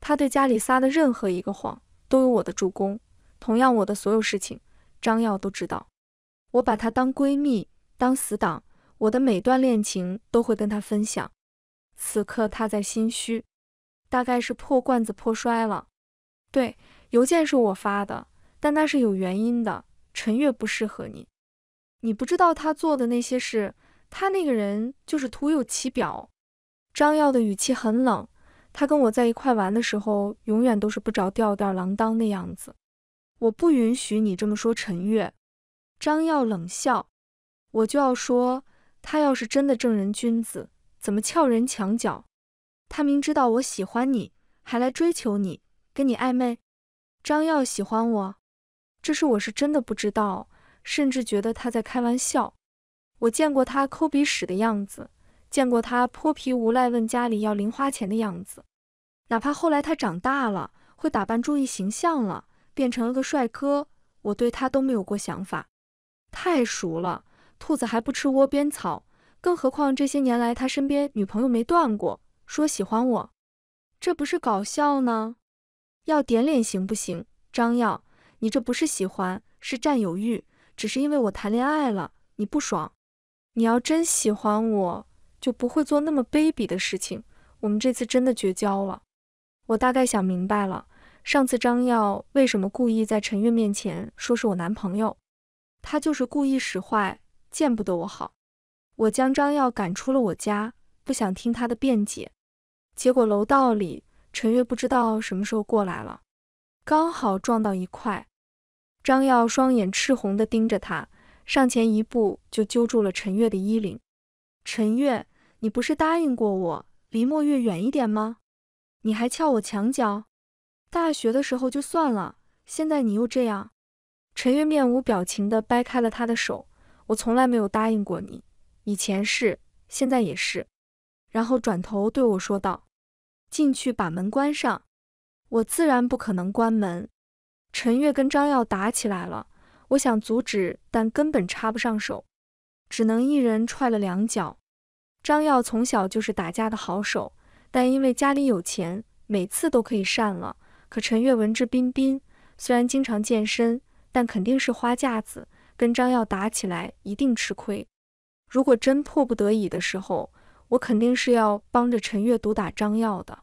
他对家里撒的任何一个谎，都有我的助攻。同样，我的所有事情，张耀都知道。我把她当闺蜜，当死党，我的每段恋情都会跟他分享。此刻他在心虚，大概是破罐子破摔了。对，邮件是我发的，但那是有原因的。陈月不适合你，你不知道他做的那些事，他那个人就是徒有其表。张耀的语气很冷，他跟我在一块玩的时候，永远都是不着调、吊儿郎当的样子。我不允许你这么说陈月。张耀冷笑，我就要说，他要是真的正人君子。怎么撬人墙角？他明知道我喜欢你，还来追求你，跟你暧昧。张耀喜欢我，这事我是真的不知道，甚至觉得他在开玩笑。我见过他抠鼻屎的样子，见过他泼皮无赖问家里要零花钱的样子。哪怕后来他长大了，会打扮、注意形象了，变成了个帅哥，我对他都没有过想法。太熟了，兔子还不吃窝边草。更何况这些年来他身边女朋友没断过，说喜欢我，这不是搞笑呢？要点脸行不行？张耀，你这不是喜欢，是占有欲，只是因为我谈恋爱了，你不爽。你要真喜欢我，就不会做那么卑鄙的事情。我们这次真的绝交了。我大概想明白了，上次张耀为什么故意在陈月面前说是我男朋友，他就是故意使坏，见不得我好。我将张耀赶出了我家，不想听他的辩解。结果楼道里，陈月不知道什么时候过来了，刚好撞到一块。张耀双眼赤红的盯着他，上前一步就揪住了陈月的衣领。陈月，你不是答应过我离莫月远一点吗？你还撬我墙角！大学的时候就算了，现在你又这样。陈月面无表情的掰开了他的手，我从来没有答应过你。以前是，现在也是。然后转头对我说道：“进去把门关上。”我自然不可能关门。陈月跟张耀打起来了，我想阻止，但根本插不上手，只能一人踹了两脚。张耀从小就是打架的好手，但因为家里有钱，每次都可以善了。可陈月文质彬彬，虽然经常健身，但肯定是花架子。跟张耀打起来一定吃亏。如果真迫不得已的时候，我肯定是要帮着陈月毒打张耀的。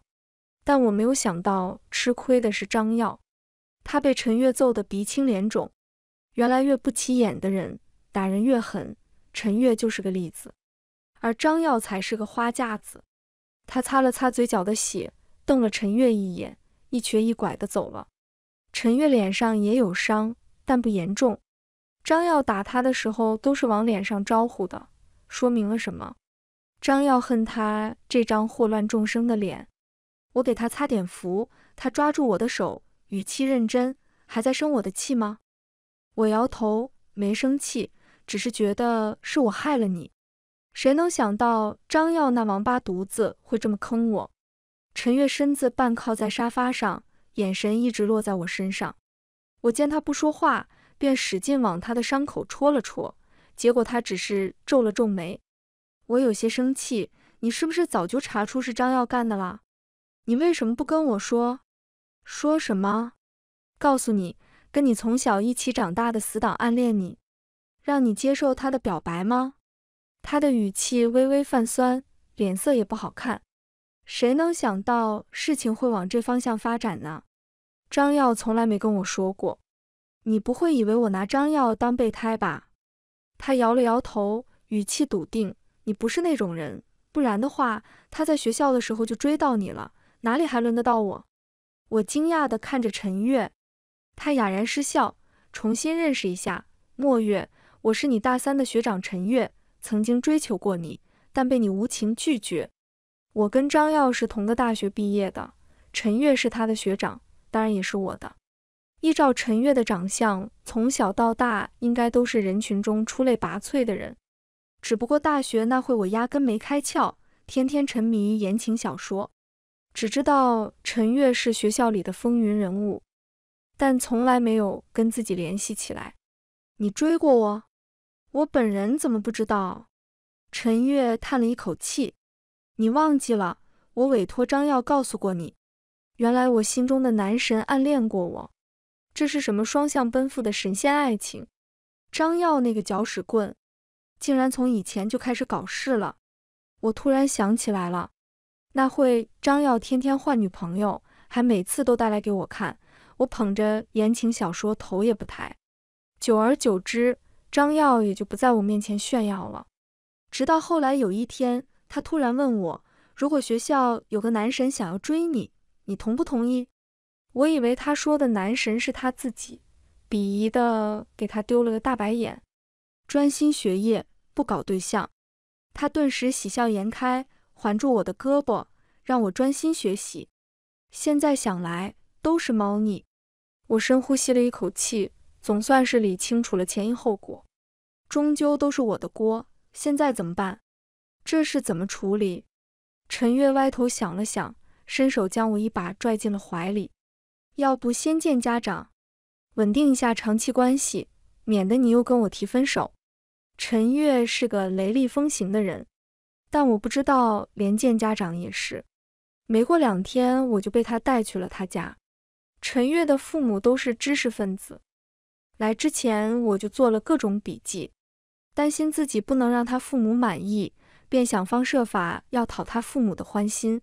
但我没有想到，吃亏的是张耀，他被陈月揍得鼻青脸肿。原来越不起眼的人，打人越狠。陈月就是个例子，而张耀才是个花架子。他擦了擦嘴角的血，瞪了陈月一眼，一瘸一拐地走了。陈月脸上也有伤，但不严重。张耀打他的时候，都是往脸上招呼的。说明了什么？张耀恨他这张祸乱众生的脸。我给他擦点符。他抓住我的手，语气认真，还在生我的气吗？我摇头，没生气，只是觉得是我害了你。谁能想到张耀那王八犊子会这么坑我？陈月身子半靠在沙发上，眼神一直落在我身上。我见他不说话，便使劲往他的伤口戳了戳。结果他只是皱了皱眉，我有些生气。你是不是早就查出是张耀干的了？你为什么不跟我说？说什么？告诉你，跟你从小一起长大的死党暗恋你，让你接受他的表白吗？他的语气微微泛酸，脸色也不好看。谁能想到事情会往这方向发展呢？张耀从来没跟我说过。你不会以为我拿张耀当备胎吧？他摇了摇头，语气笃定：“你不是那种人，不然的话，他在学校的时候就追到你了，哪里还轮得到我？”我惊讶地看着陈月，他哑然失笑，重新认识一下，墨月，我是你大三的学长陈月，曾经追求过你，但被你无情拒绝。我跟张耀是同个大学毕业的，陈月是他的学长，当然也是我的。依照陈月的长相，从小到大应该都是人群中出类拔萃的人。只不过大学那会我压根没开窍，天天沉迷言情小说，只知道陈月是学校里的风云人物，但从来没有跟自己联系起来。你追过我？我本人怎么不知道？陈月叹了一口气：“你忘记了，我委托张耀告诉过你。原来我心中的男神暗恋过我。”这是什么双向奔赴的神仙爱情？张耀那个搅屎棍，竟然从以前就开始搞事了。我突然想起来了，那会张耀天天换女朋友，还每次都带来给我看。我捧着言情小说，头也不抬。久而久之，张耀也就不在我面前炫耀了。直到后来有一天，他突然问我：“如果学校有个男神想要追你，你同不同意？”我以为他说的男神是他自己，鄙夷的给他丢了个大白眼。专心学业，不搞对象。他顿时喜笑颜开，环住我的胳膊，让我专心学习。现在想来都是猫腻。我深呼吸了一口气，总算是理清楚了前因后果，终究都是我的锅。现在怎么办？这事怎么处理？陈月歪头想了想，伸手将我一把拽进了怀里。要不先见家长，稳定一下长期关系，免得你又跟我提分手。陈月是个雷厉风行的人，但我不知道连见家长也是。没过两天，我就被他带去了他家。陈月的父母都是知识分子，来之前我就做了各种笔记，担心自己不能让他父母满意，便想方设法要讨他父母的欢心。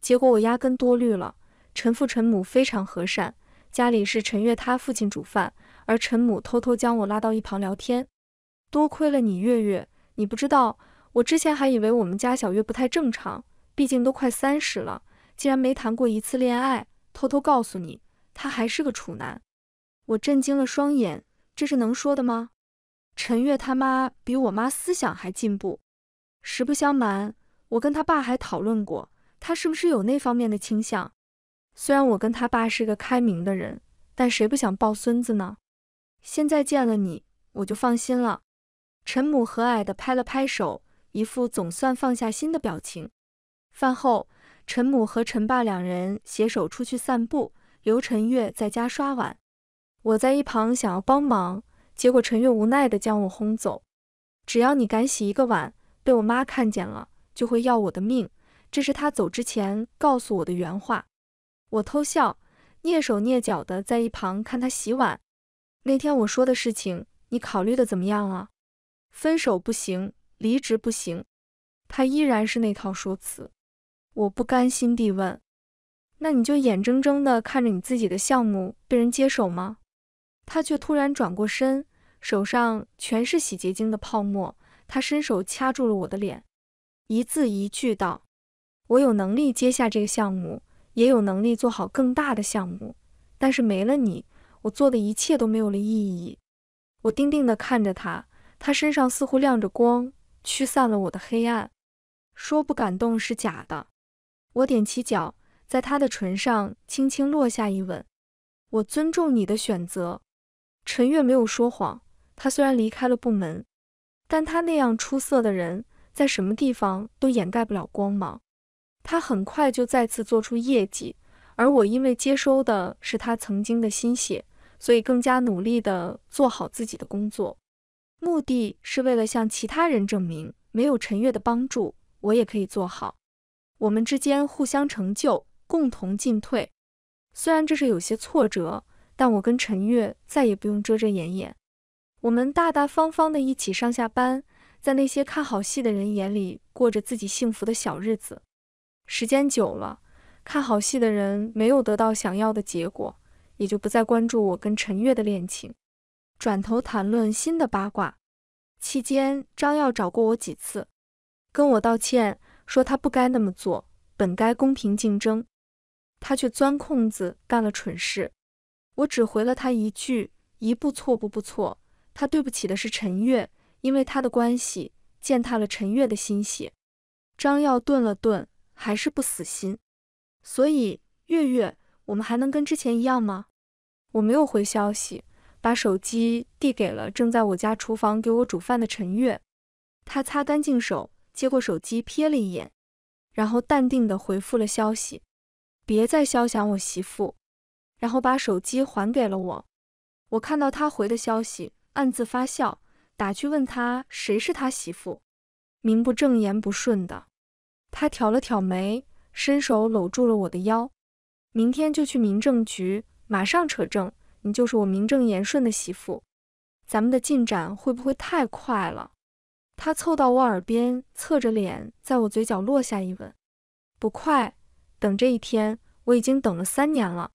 结果我压根多虑了。陈父陈母非常和善，家里是陈月他父亲煮饭，而陈母偷偷将我拉到一旁聊天。多亏了你月月，你不知道，我之前还以为我们家小月不太正常，毕竟都快三十了，竟然没谈过一次恋爱。偷偷告诉你，他还是个处男。我震惊了双眼，这是能说的吗？陈月他妈比我妈思想还进步。实不相瞒，我跟他爸还讨论过，他是不是有那方面的倾向。虽然我跟他爸是个开明的人，但谁不想抱孙子呢？现在见了你，我就放心了。陈母和蔼地拍了拍手，一副总算放下心的表情。饭后，陈母和陈爸两人携手出去散步，刘陈月在家刷碗，我在一旁想要帮忙，结果陈月无奈地将我轰走。只要你敢洗一个碗，被我妈看见了，就会要我的命。这是他走之前告诉我的原话。我偷笑，蹑手蹑脚地在一旁看他洗碗。那天我说的事情，你考虑的怎么样了？分手不行，离职不行。他依然是那套说辞。我不甘心地问：“那你就眼睁睁地看着你自己的项目被人接手吗？”他却突然转过身，手上全是洗洁精的泡沫。他伸手掐住了我的脸，一字一句道：“我有能力接下这个项目。”也有能力做好更大的项目，但是没了你，我做的一切都没有了意义。我定定地看着他，他身上似乎亮着光，驱散了我的黑暗。说不感动是假的。我踮起脚，在他的唇上轻轻落下一吻。我尊重你的选择。陈月没有说谎，他虽然离开了部门，但他那样出色的人，在什么地方都掩盖不了光芒。他很快就再次做出业绩，而我因为接收的是他曾经的心血，所以更加努力地做好自己的工作，目的是为了向其他人证明，没有陈月的帮助，我也可以做好。我们之间互相成就，共同进退。虽然这是有些挫折，但我跟陈月再也不用遮遮掩掩，我们大大方方地一起上下班，在那些看好戏的人眼里，过着自己幸福的小日子。时间久了，看好戏的人没有得到想要的结果，也就不再关注我跟陈月的恋情，转头谈论新的八卦。期间，张耀找过我几次，跟我道歉，说他不该那么做，本该公平竞争，他却钻空子干了蠢事。我只回了他一句：“一步错，步步错。”他对不起的是陈月，因为他的关系，践踏了陈月的心血。张耀顿了顿。还是不死心，所以月月，我们还能跟之前一样吗？我没有回消息，把手机递给了正在我家厨房给我煮饭的陈月。他擦干净手，接过手机，瞥了一眼，然后淡定地回复了消息：别再肖想我媳妇。然后把手机还给了我。我看到他回的消息，暗自发笑，打趣问他：谁是他媳妇？名不正言不顺的。他挑了挑眉，伸手搂住了我的腰。明天就去民政局，马上扯证，你就是我名正言顺的媳妇。咱们的进展会不会太快了？他凑到我耳边，侧着脸，在我嘴角落下一吻。不快，等这一天我已经等了三年了。